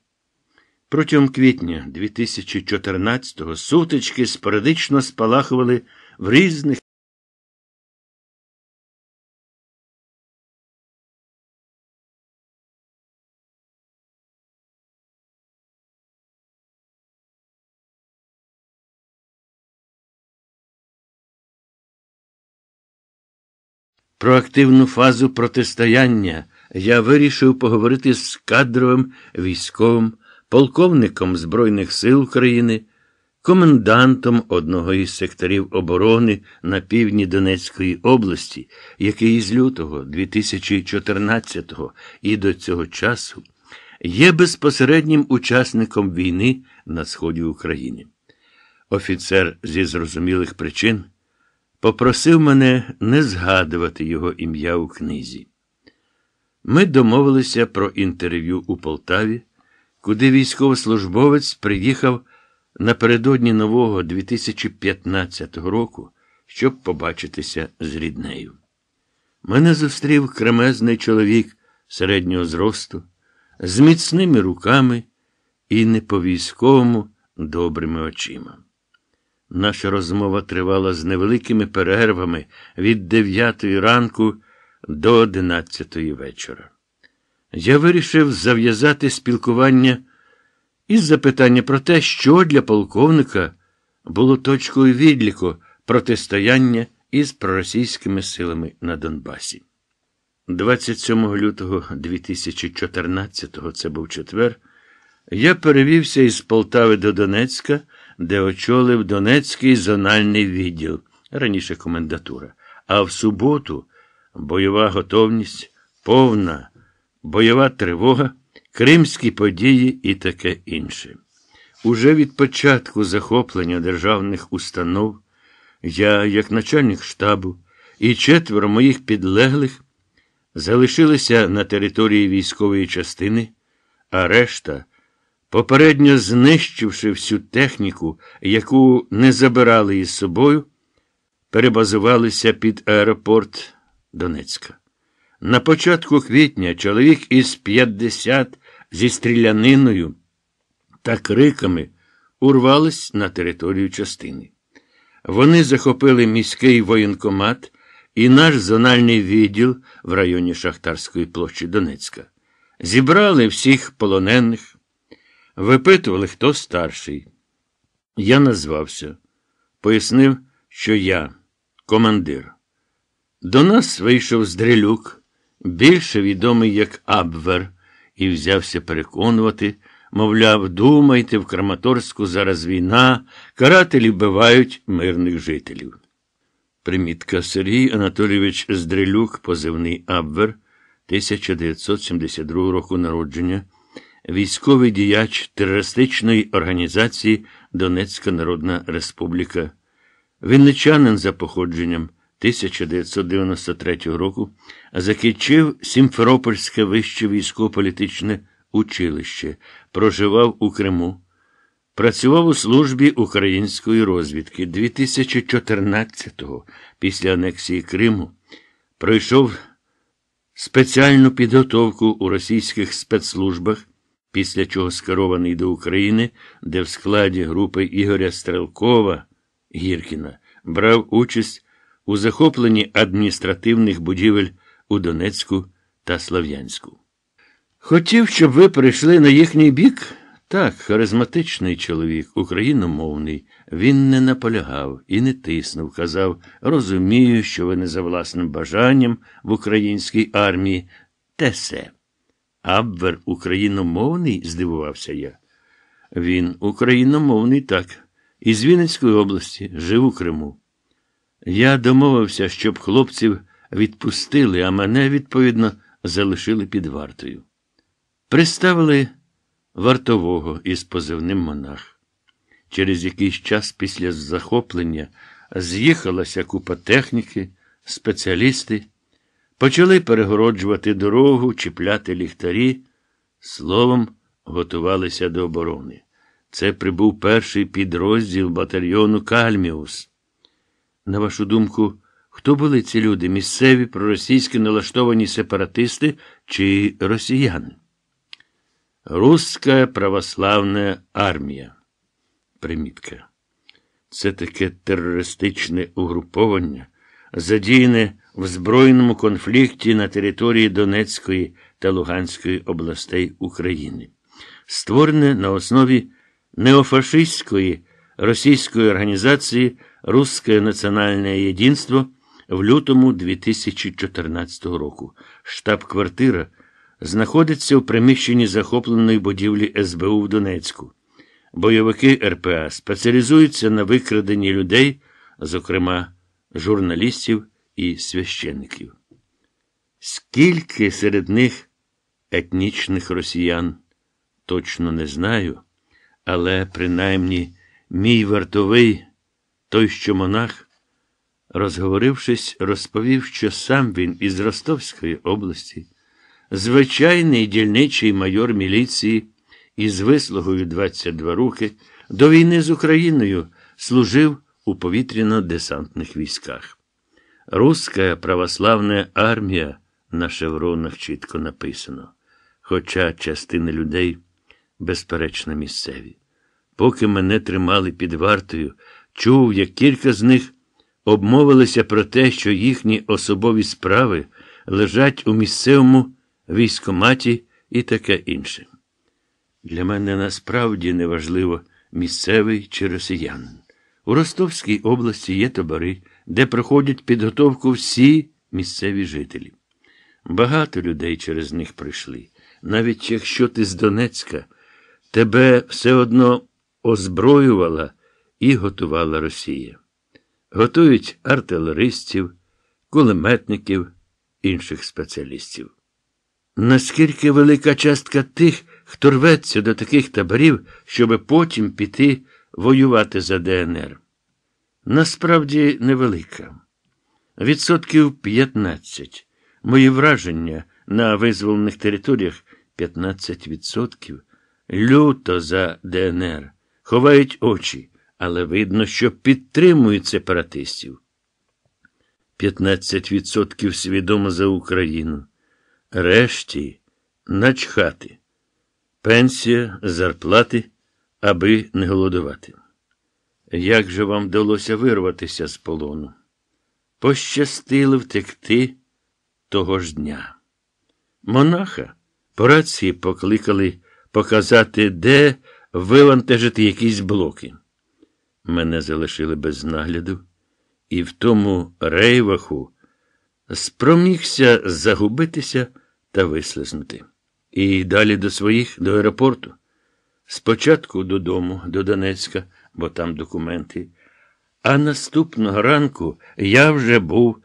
Протягом квітня 2014-го сутички спорадично спалахували в різних Про активну фазу протистояння я вирішив поговорити з кадровим військовим полковником Збройних сил України, комендантом одного із секторів оборони на півдні Донецької області, який із лютого 2014-го і до цього часу є безпосереднім учасником війни на сході України. Офіцер зі зрозумілих причин попросив мене не згадувати його ім'я у книзі. Ми домовилися про інтерв'ю у Полтаві куди військовослужбовець приїхав напередодні нового 2015 року, щоб побачитися з ріднею. Мене зустрів кремезний чоловік середнього зросту, з міцними руками і не по військовому добрими очима. Наша розмова тривала з невеликими перервами від 9 ранку до 11 вечора. Я вирішив зав'язати спілкування із запитання про те, що для полковника було точкою відліку протистояння із проросійськими силами на Донбасі. 27 лютого 2014-го, це був четвер, я перевівся із Полтави до Донецька, де очолив Донецький зональний відділ, раніше комендатура. А в суботу бойова готовність повна бойова тривога, кримські події і таке інше. Уже від початку захоплення державних установ я, як начальник штабу, і четверо моїх підлеглих залишилися на території військової частини, а решта, попередньо знищивши всю техніку, яку не забирали із собою, перебазувалися під аеропорт Донецька. На початку квітня чоловік із 50 зі стріляниною та криками урвались на територію частини. Вони захопили міський воєнкомат і наш зональний відділ в районі Шахтарської площі Донецька. Зібрали всіх полонених, випитували, хто старший. Я назвався, пояснив, що я командир. До нас вийшов Здрелюк більше відомий як Абвер, і взявся переконувати, мовляв, думайте, в Краматорську зараз війна, карателі вбивають мирних жителів. Примітка Сергій Анатолійович Здрилюк, позивний Абвер, 1972 року народження, військовий діяч терористичної організації Донецька Народна Республіка. Вінничанин за походженням 1993 року Закінчив Сімферопольське вище військово-політичне училище, проживав у Криму, працював у службі української розвідки 2014-го, після анексії Криму, пройшов спеціальну підготовку у російських спецслужбах, після чого скерований до України, де в складі групи Ігоря Стрелкова Гіркіна брав участь у захопленні адміністративних будівель у Донецьку та Слав'янську. Хотів, щоб ви прийшли на їхній бік? Так, харизматичний чоловік, україномовний, він не наполягав і не тиснув, казав розумію, що ви не за власним бажанням в українській армії. Те се. Абвер україномовний? здивувався я. Він україномовний так, із Вінницької області, жив у Криму. Я домовився, щоб хлопців відпустили, а мене, відповідно, залишили під вартою. Приставили вартового із позивним монах. Через якийсь час після захоплення з'їхалася купа техніки, спеціалісти, почали перегороджувати дорогу, чіпляти ліхтарі, словом, готувалися до оборони. Це прибув перший підрозділ батальйону Кальміус. На вашу думку, Хто були ці люди? Місцеві проросійські налаштовані сепаратисти чи росіяни? Руська православна армія. Примітка. Це таке терористичне угруповання, задіяне в збройному конфлікті на території Донецької та Луганської областей України, створене на основі неофашистської російської організації Русське національне єдинство – в лютому 2014 року. Штаб-квартира знаходиться в приміщенні захопленої будівлі СБУ в Донецьку. Бойовики РПА спеціалізуються на викраденні людей, зокрема журналістів і священників. Скільки серед них етнічних росіян, точно не знаю, але принаймні мій вартовий, той, що монах розговорившись, розповів, що сам він із Ростовської області, звичайний дільничий майор міліції із вислугою 22 роки, до війни з Україною служив у повітряно-десантних військах. Руська православна армія на шевронах чітко написано, хоча частина людей, безперечно, місцеві. Поки мене тримали під вартою, чув, як кілька з них обмовилися про те, що їхні особові справи лежать у місцевому військоматі і таке інше. Для мене насправді неважливо місцевий чи росіянин. У Ростовській області є табори, де проходять підготовку всі місцеві жителі. Багато людей через них прийшли. Навіть якщо ти з Донецька, тебе все одно озброювала і готувала Росія готують артилеристів, кулеметників, інших спеціалістів. Наскільки велика частка тих, хто рветься до таких таборів, щоб потім піти воювати за ДНР? Насправді невелика. Відсотків 15. Мої враження на визволених територіях 15%. Люто за ДНР. Ховають очі але видно, що підтримують сепаратистів. 15% свідомо за Україну. Решті начхати. Пенсія, зарплати, аби не голодувати. Як же вам вдалося вирватися з полону? Пощастили втекти того ж дня. Монаха по рації покликали показати, де вивантажити якісь блоки мене залишили без нагляду, і в тому рейваху спромігся загубитися та вислизнути. І далі до своїх, до аеропорту. Спочатку додому, до Донецька, бо там документи. А наступного ранку я вже був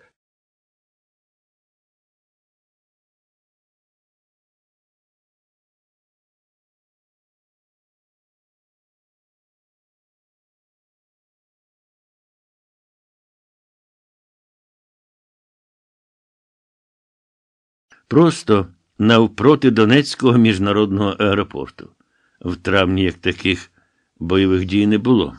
просто навпроти Донецького міжнародного аеропорту. В травні як таких бойових дій не було.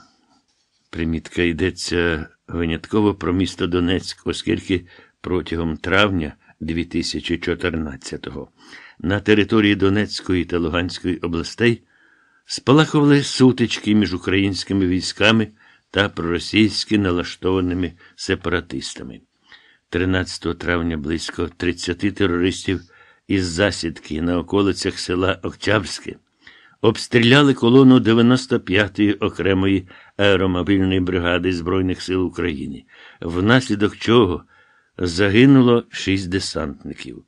Примітка йдеться винятково про місто Донецьк, оскільки протягом травня 2014-го на території Донецької та Луганської областей спалахували сутички між українськими військами та проросійськи налаштованими сепаратистами. 13 травня близько 30 терористів із засідки на околицях села Октябрське обстріляли колону 95-ї окремої аеромобільної бригади Збройних сил України, внаслідок чого загинуло 6 десантників,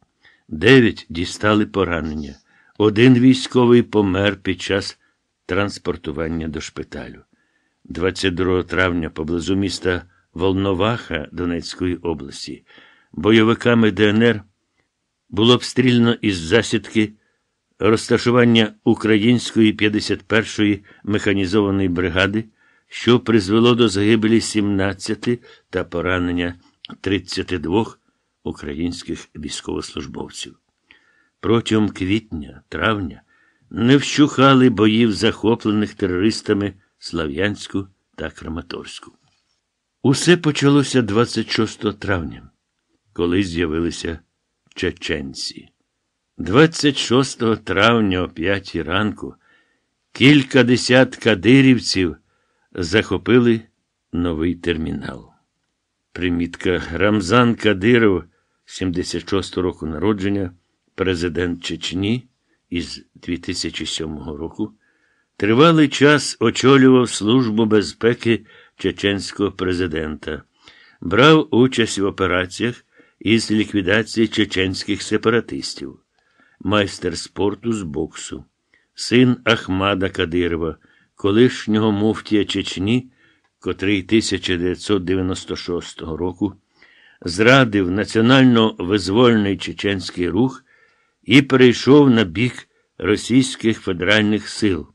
9 дістали поранення. Один військовий помер під час транспортування до шпиталю. 22 травня поблизу міста Волноваха Донецької області. Бойовиками ДНР було обстріляно із засідки розташування української 51-ї механізованої бригади, що призвело до загибелі 17 та поранення 32 українських військовослужбовців. Протягом квітня, травня не вщухали боїв захоплених терористами Слав'янську та Краматорську. Усе почалося 26 травня, коли з'явилися чеченці. 26 травня о 5 ранку кілька десят кадирівців захопили новий термінал. Примітка Рамзан Кадиров, 76 року народження, президент Чечні із 2007 року, тривалий час очолював Службу безпеки чеченського президента, брав участь в операціях із ліквідації чеченських сепаратистів, майстер спорту з боксу, син Ахмада Кадирова, колишнього муфтія Чечні, котрий 1996 року зрадив національно визвольний чеченський рух і перейшов на бік російських федеральних сил.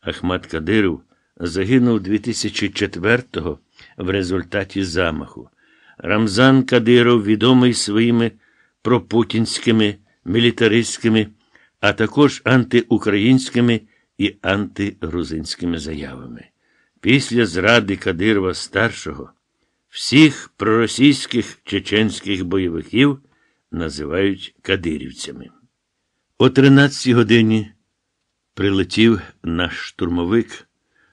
Ахмад Кадиров загинув 2004-го в результаті замаху. Рамзан Кадиров відомий своїми пропутінськими, мілітаристськими, а також антиукраїнськими і антигрузинськими заявами. Після зради Кадирова старшого всіх проросійських чеченських бойовиків називають кадирівцями. О 13 годині прилетів наш штурмовик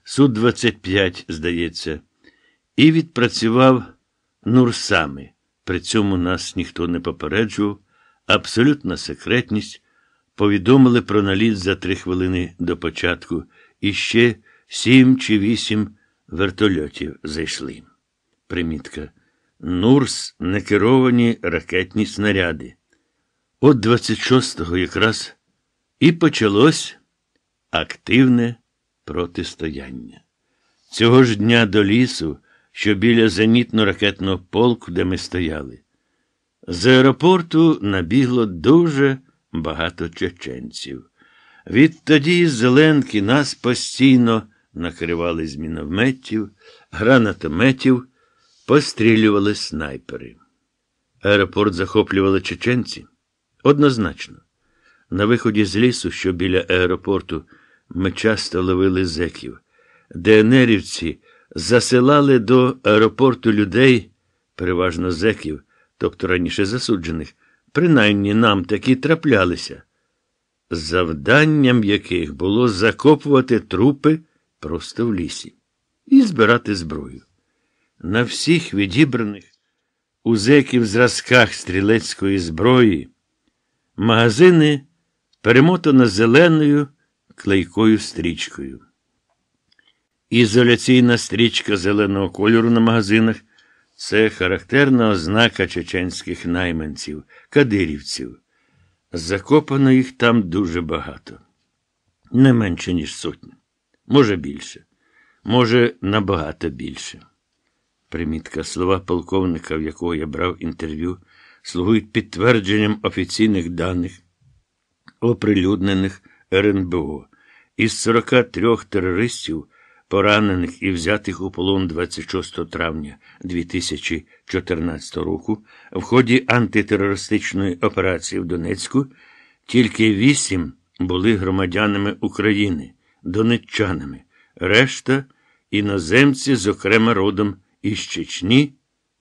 суд 25 здається, і відпрацював нурсами. При цьому нас ніхто не попереджував, абсолютна секретність. Повідомили про наліт за три хвилини до початку, і ще сім чи вісім вертольотів зайшли. Примітка. Нурс некеровані ракетні снаряди. От 26-го якраз і почалось активне протистояння. Цього ж дня до лісу, що біля зенітно-ракетного полку, де ми стояли, з аеропорту набігло дуже багато чеченців. Відтоді Зеленки нас постійно накривали з мінометів, гранатометів, пострілювали снайпери. Аеропорт захоплювали чеченці? Однозначно. На виході з лісу, що біля аеропорту, ми часто ловили зеків. ДНРівці засилали до аеропорту людей, переважно зеків, тобто раніше засуджених, принаймні нам такі траплялися. Завданням яких було закопувати трупи просто в лісі і збирати зброю. На всіх відібраних у зеків зразках стрілецької зброї магазини перемотано зеленою клейкою стрічкою. Ізоляційна стрічка зеленого кольору на магазинах це характерна ознака чеченських найманців, кадирівців. Закопано їх там дуже багато, не менше, ніж сотня. Може, більше, може, набагато більше. Примітка слова полковника, в якого я брав інтерв'ю, слугують підтвердженням офіційних даних, оприлюднених РНБО. Із 43 терористів, поранених і взятих у полон 26 травня 2014 року, в ході антитерористичної операції в Донецьку, тільки 8 були громадянами України, донеччанами, решта іноземці, зокрема родом із Чечні,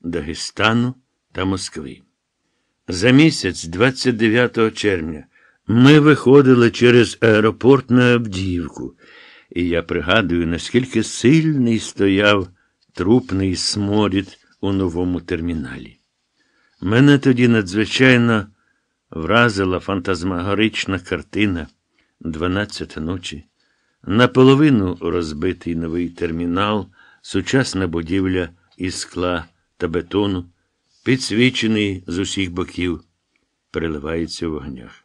Дагестану та Москви. За місяць 29 червня ми виходили через аеропорт на Авдіївку, і я пригадую, наскільки сильний стояв трупний сморід у новому терміналі. Мене тоді надзвичайно вразила фантазмагорична картина «12 ночі. Наполовину розбитий новий термінал, сучасна будівля із скла та бетону, підсвічений з усіх боків, переливається в огнях.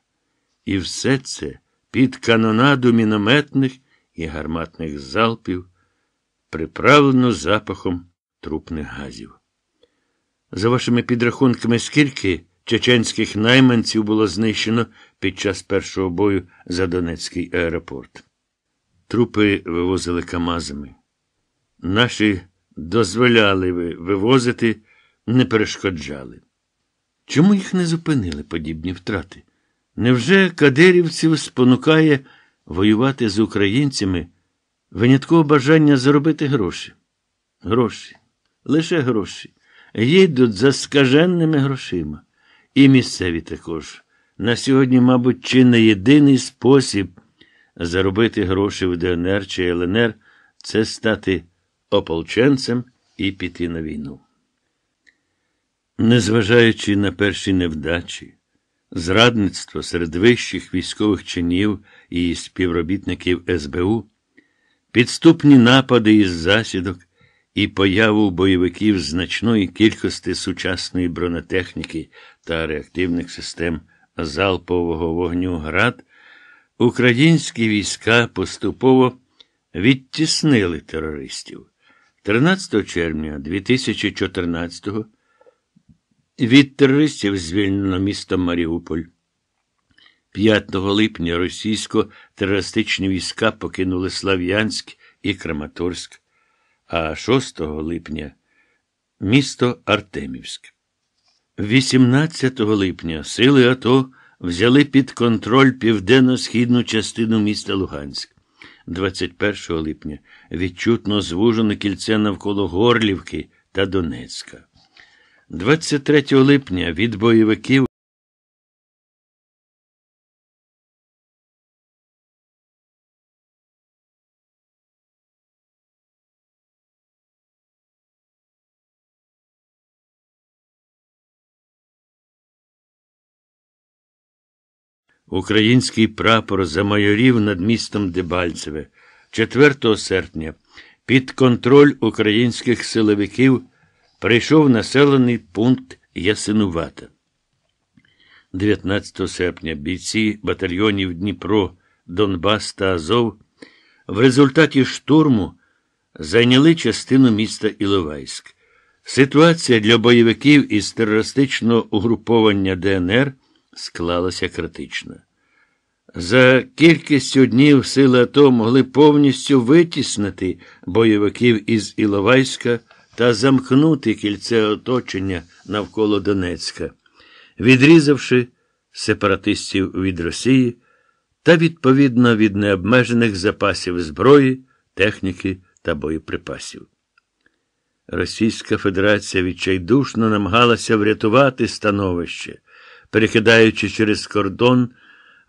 І все це під канонаду мінометних і гарматних залпів, приправлено запахом трупних газів. За вашими підрахунками, скільки чеченських найманців було знищено під час першого бою за Донецький аеропорт? Трупи вивозили Камазами. Наші дозволяли вивозити, не перешкоджали. Чому їх не зупинили подібні втрати? Невже кадирівців спонукає воювати з українцями виняткове бажання заробити гроші? Гроші, лише гроші. Їдуть за скаженними грошима. І місцеві також. На сьогодні, мабуть, чи не єдиний спосіб заробити гроші в ДНР чи ЛНР це стати ополченцем і піти на війну. Незважаючи на перші невдачі. Зрадництво серед вищих військових чинів і співробітників СБУ, підступні напади із засідок і появу бойовиків значної кількості сучасної бронетехніки та реактивних систем залпового вогню ГРАД, українські війська поступово відтіснили терористів. 13 червня 2014 року від терористів звільнено місто Маріуполь. 5 липня російсько-терористичні війська покинули Слав'янськ і Краматорськ, а 6 липня місто Артемівськ. 18 липня сили АТО взяли під контроль південно-східну частину міста Луганськ. 21 липня відчутно звужено кільце навколо Горлівки та Донецька. 23 липня від бойовиків. Український прапор замайорів над містом Дебальцеве 4 серпня під контроль українських силовиків прийшов населений пункт Ясинувата. 19 серпня бійці батальйонів Дніпро, Донбас та Азов в результаті штурму зайняли частину міста Іловайськ. Ситуація для бойовиків із терористичного угруповання ДНР склалася критично. За кількістю днів сили АТО могли повністю витіснити бойовиків із Іловайська та замкнути кільце оточення навколо Донецька, відрізавши сепаратистів від Росії та відповідно від необмежених запасів зброї, техніки та боєприпасів. Російська Федерація відчайдушно намагалася врятувати становище, перекидаючи через кордон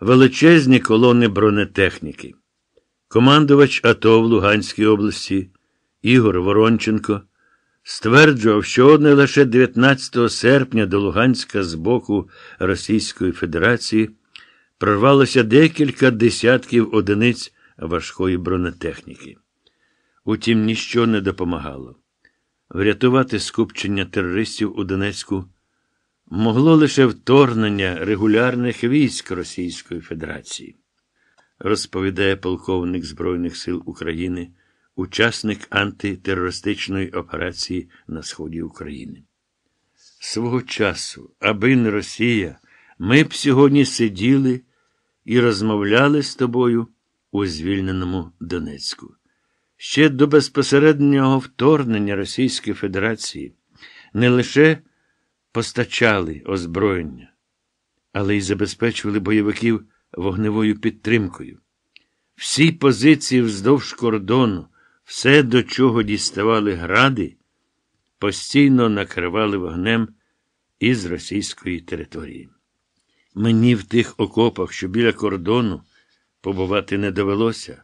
величезні колони бронетехніки. Командувач АТО в Луганській області Ігор Воронченко стверджував, що одне лише 19 серпня до Луганська з боку Російської Федерації прорвалося декілька десятків одиниць важкої бронетехніки. Утім, ніщо не допомагало. Врятувати скупчення терористів у Донецьку могло лише вторгнення регулярних військ Російської Федерації, розповідає полковник Збройних сил України учасник антитерористичної операції на сході України. Свого часу, аби не Росія, ми б сьогодні сиділи і розмовляли з тобою у звільненому Донецьку. Ще до безпосереднього вторгнення Російської Федерації не лише постачали озброєння, але й забезпечували бойовиків вогневою підтримкою. Всі позиції вздовж кордону. Все, до чого діставали гради, постійно накривали вогнем із російської території. Мені в тих окопах, що біля кордону, побувати не довелося,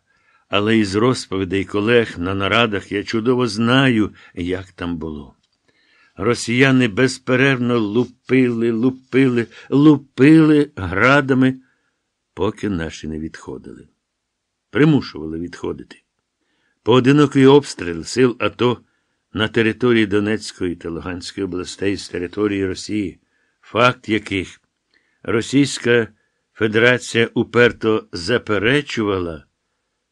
але із розповідей колег на нарадах я чудово знаю, як там було. Росіяни безперервно лупили, лупили, лупили градами, поки наші не відходили. Примушували відходити. Поодинокий обстріл сил АТО на території Донецької та Луганської областей з території Росії, факт яких Російська Федерація уперто заперечувала,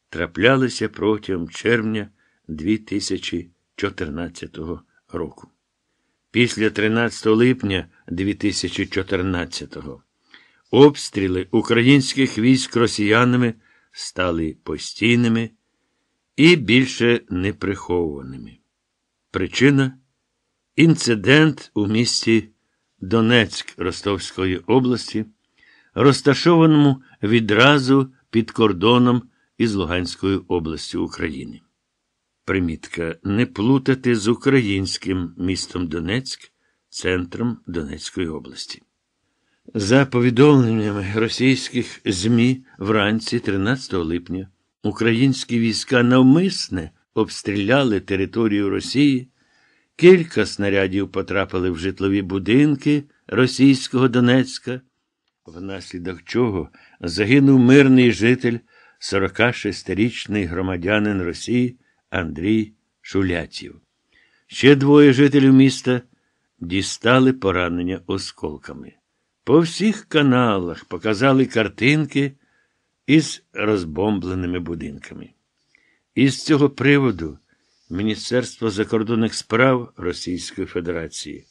траплялися протягом червня 2014 року. Після 13 липня 2014 обстріли українських військ росіянами стали постійними і більше не прихованими. Причина інцидент у місті Донецьк Ростовської області, розташованому відразу під кордоном із Луганською областю України. Примітка не плутати з українським містом Донецьк, центром Донецької області. За повідомленнями російських ЗМІ вранці 13 липня. Українські війська навмисне обстріляли територію Росії, кілька снарядів потрапили в житлові будинки російського Донецька, внаслідок чого загинув мирний житель 46-річний громадянин Росії Андрій Шуляців. Ще двоє жителів міста дістали поранення осколками. По всіх каналах показали картинки із розбомбленими будинками. Із цього приводу Міністерство закордонних справ Російської Федерації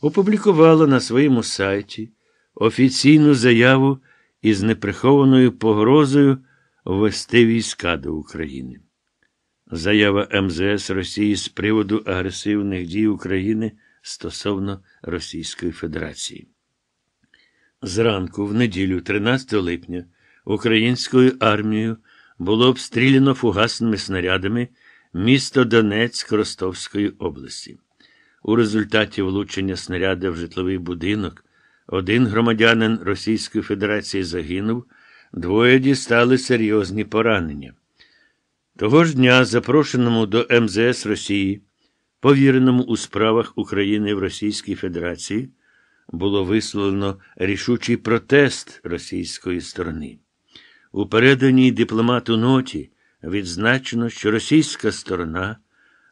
опублікувало на своєму сайті офіційну заяву із неприхованою погрозою ввести війська до України. Заява МЗС Росії з приводу агресивних дій України стосовно Російської Федерації. Зранку, в неділю, 13 липня українською армією було обстріляно фугасними снарядами місто Донецьк Ростовської області. У результаті влучення снаряда в житловий будинок один громадянин Російської Федерації загинув, двоє дістали серйозні поранення. Того ж дня, запрошеному до МЗС Росії, повіреному у справах України в Російській Федерації, було висловлено рішучий протест російської сторони. У переданій дипломату ноті відзначено, що російська сторона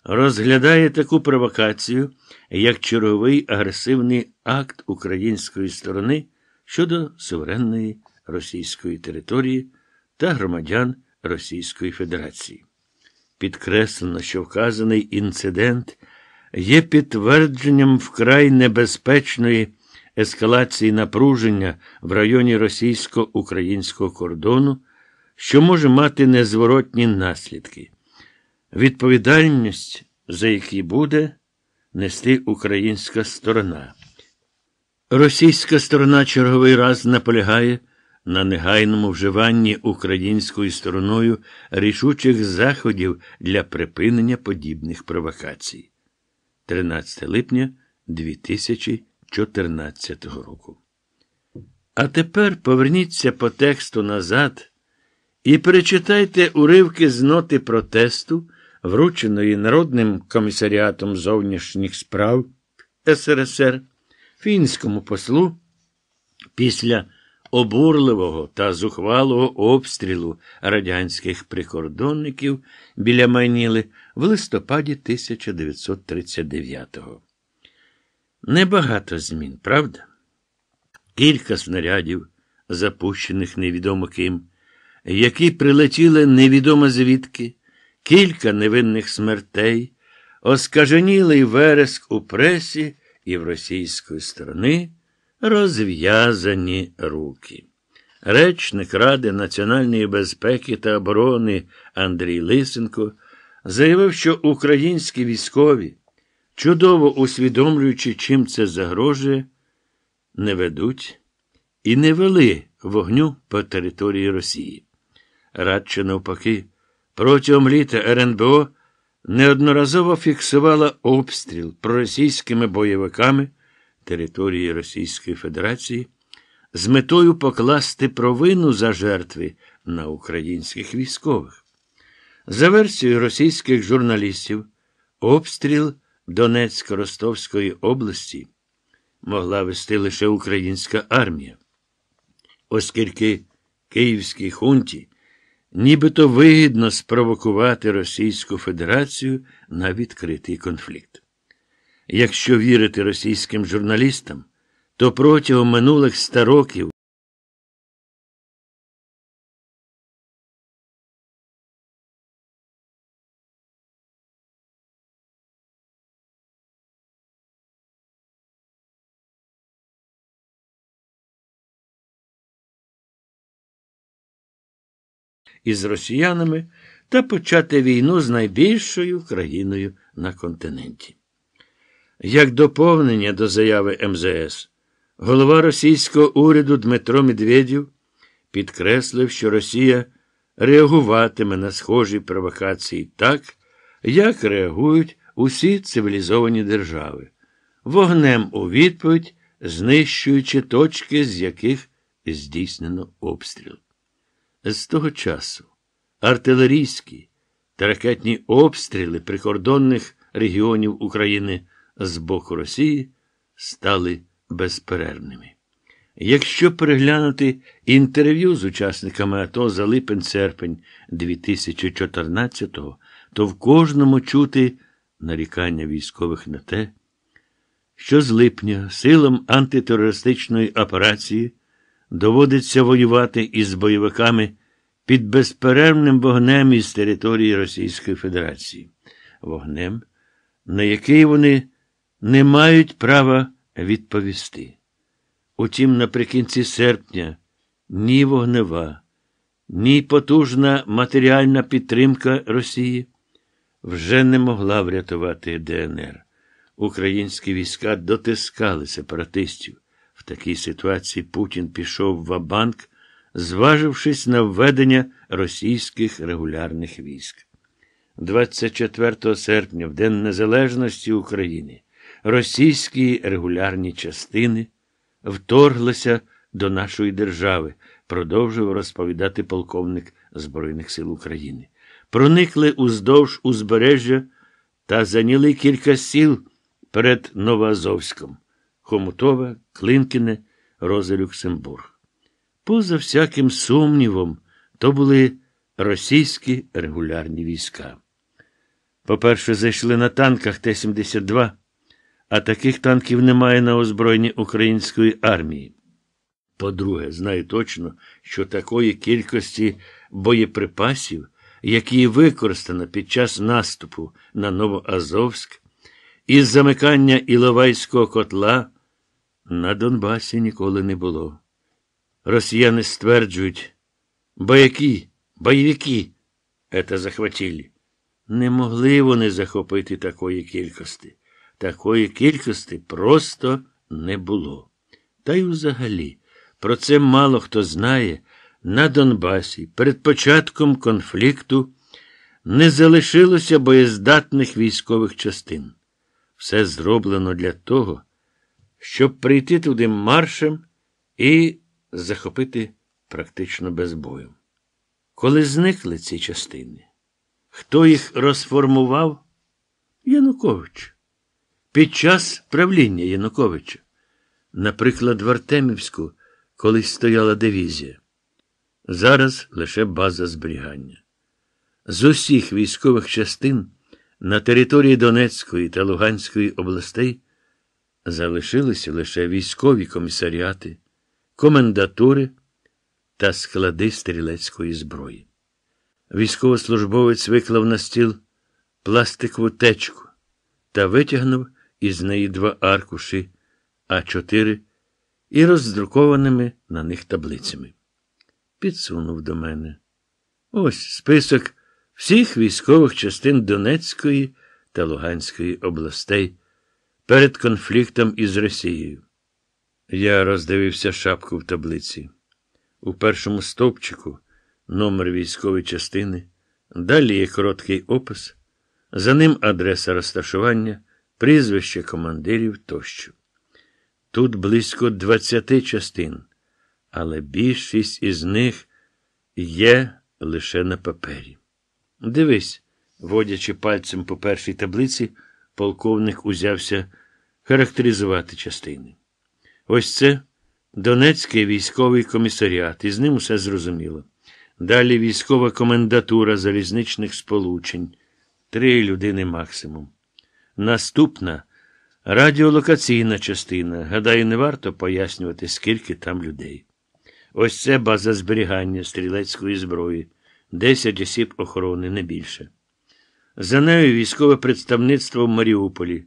розглядає таку провокацію як черговий агресивний акт української сторони щодо суверенної російської території та громадян Російської Федерації. Підкреслено, що вказаний інцидент є підтвердженням вкрай небезпечної ескалації напруження в районі російсько-українського кордону, що може мати незворотні наслідки. Відповідальність, за які буде нести українська сторона. Російська сторона черговий раз наполягає на негайному вживанні українською стороною рішучих заходів для припинення подібних провокацій. 13 липня 2020. 2014 року. А тепер поверніться по тексту назад і перечитайте уривки з ноти протесту, врученої Народним комісаріатом зовнішніх справ СРСР фінському послу після обурливого та зухвалого обстрілу радянських прикордонників біля Майніли в листопаді 1939 року. Небагато змін, правда? Кілька снарядів, запущених невідомо ким, які прилетіли невідомо звідки, кілька невинних смертей, оскаженілий вереск у пресі і в російської сторони розв'язані руки. Речник Ради національної безпеки та оборони Андрій Лисенко заявив, що українські військові чудово усвідомлюючи, чим це загрожує, не ведуть і не вели вогню по території Росії. Радше навпаки, протягом літа РНБО неодноразово фіксувала обстріл проросійськими бойовиками території Російської Федерації з метою покласти провину за жертви на українських військових. За версією російських журналістів, обстріл Донецько-Ростовської області могла вести лише українська армія, оскільки Київській хунті нібито вигідно спровокувати Російську Федерацію на відкритий конфлікт. Якщо вірити російським журналістам, то протягом минулих ста років із росіянами та почати війну з найбільшою країною на континенті. Як доповнення до заяви МЗС, голова російського уряду Дмитро Медведєв підкреслив, що Росія реагуватиме на схожі провокації так, як реагують усі цивілізовані держави, вогнем у відповідь знищуючи точки, з яких здійснено обстріл. З того часу артилерійські та ракетні обстріли прикордонних регіонів України з боку Росії стали безперервними. Якщо переглянути інтерв'ю з учасниками АТО за липень-серпень 2014-го, то в кожному чути нарікання військових на те, що з липня силам антитерористичної операції – доводиться воювати із бойовиками під безперервним вогнем із території Російської Федерації, вогнем, на який вони не мають права відповісти. Утім, наприкінці серпня ні вогнева, ні потужна матеріальна підтримка Росії вже не могла врятувати ДНР. Українські війська дотискали сепаратистів такій ситуації Путін пішов в Абанк, зважившись на введення російських регулярних військ. 24 серпня, в День Незалежності України, російські регулярні частини вторглися до нашої держави, продовжив розповідати полковник Збройних сил України. Проникли уздовж узбережжя та зайняли кілька сіл перед Новоазовськом. Хомутова, Клинкіне, Роза Люксембург. Поза всяким сумнівом, то були російські регулярні війська. По-перше, зайшли на танках Т-72, а таких танків немає на озброєнні української армії. По-друге, знаю точно, що такої кількості боєприпасів, які використано під час наступу на Новоазовськ, із замикання Іловайського котла. На Донбасі ніколи не було. Росіяни стверджують баяки, бойовики це захватілі. Не могли вони захопити такої кількості. Такої кількості просто не було. Та й взагалі, про це мало хто знає, на Донбасі перед початком конфлікту не залишилося боєздатних військових частин. Все зроблено для того, щоб прийти туди маршем і захопити практично без бою. Коли зникли ці частини, хто їх розформував? Янукович. Під час правління Януковича. Наприклад, в Артемівську колись стояла дивізія. Зараз лише база зберігання. З усіх військових частин на території Донецької та Луганської областей. Залишилися лише військові комісаріати, комендатури та склади стрілецької зброї. Військовослужбовець виклав на стіл пластикову течку та витягнув із неї два аркуші А4 і роздрукованими на них таблицями. Підсунув до мене. Ось список всіх військових частин Донецької та Луганської областей перед конфліктом із Росією. Я роздивився шапку в таблиці. У першому стовпчику номер військової частини, далі є короткий опис, за ним адреса розташування, прізвище командирів тощо. Тут близько 20 частин, але більшість із них є лише на папері. Дивись, водячи пальцем по першій таблиці полковник узявся характеризувати частини. Ось це Донецький військовий комісаріат, і з ним усе зрозуміло. Далі військова комендатура залізничних сполучень, три людини максимум. Наступна радіолокаційна частина. Гадаю, не варто пояснювати, скільки там людей. Ось це база зберігання стрілецької зброї, десять осіб охорони, не більше. За нею військове представництво в Маріуполі,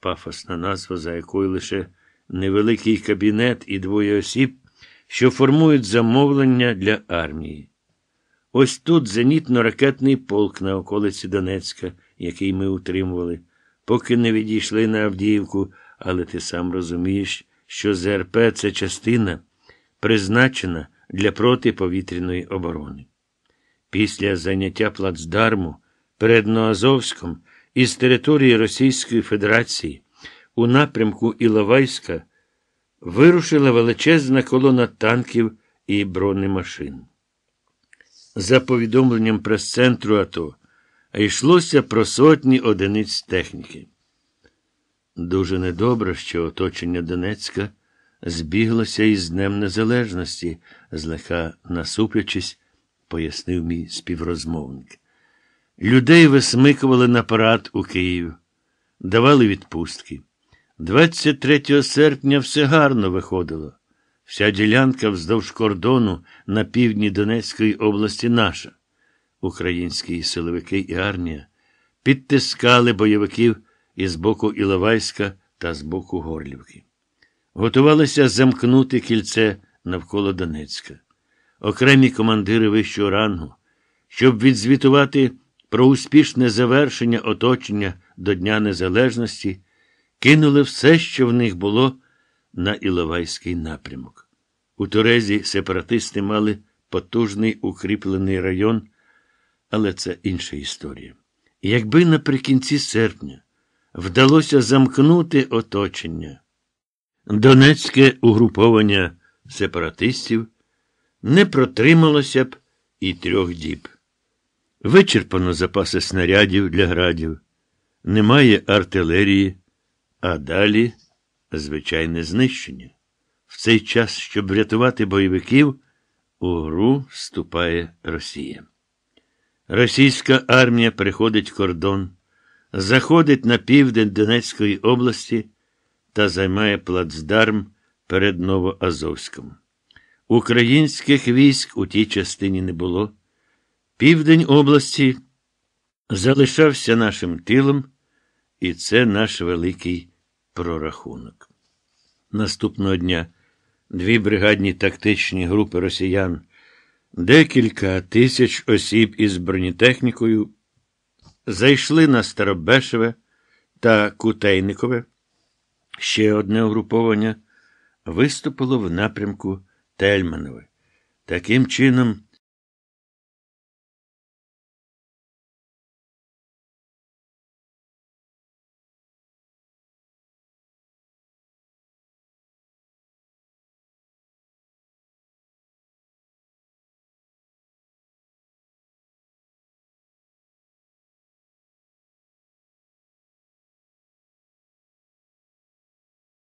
пафосна назва, за якою лише невеликий кабінет і двоє осіб, що формують замовлення для армії. Ось тут зенітно-ракетний полк на околиці Донецька, який ми утримували, поки не відійшли на Авдіївку, але ти сам розумієш, що ЗРП це частина, призначена для протиповітряної оборони. Після заняття плацдарму. Перед Ноазовськом із території Російської Федерації у напрямку Іловайська вирушила величезна колона танків і бронемашин. За повідомленням прес-центру АТО, йшлося про сотні одиниць техніки. Дуже недобре, що оточення Донецька збіглося із Днем Незалежності, злегка насуплячись, пояснив мій співрозмовник. Людей висмикували на парад у Київ, давали відпустки. 23 серпня все гарно виходило. Вся ділянка вздовж кордону на півдні Донецької області наша. Українські силовики і армія підтискали бойовиків із боку Іловайська та з боку Горлівки. Готувалися замкнути кільце навколо Донецька. Окремі командири вищого рангу, щоб відзвітувати про успішне завершення оточення до Дня Незалежності кинули все, що в них було, на Іловайський напрямок. У Турезі сепаратисти мали потужний укріплений район, але це інша історія. Якби наприкінці серпня вдалося замкнути оточення, донецьке угруповання сепаратистів не протрималося б і трьох діб. Вичерпано запаси снарядів для градів, немає артилерії, а далі звичайне знищення. В цей час, щоб врятувати бойовиків, у гру вступає Росія. Російська армія переходить кордон, заходить на південь Донецької області та займає плацдарм перед Новоазовськом. Українських військ у тій частині не було. Південь області залишався нашим тилом, і це наш великий прорахунок. Наступного дня дві бригадні тактичні групи росіян, декілька тисяч осіб із бронетехнікою зайшли на Старобешеве та Кутейникове. Ще одне угруповання виступило в напрямку Тельманове. Таким чином.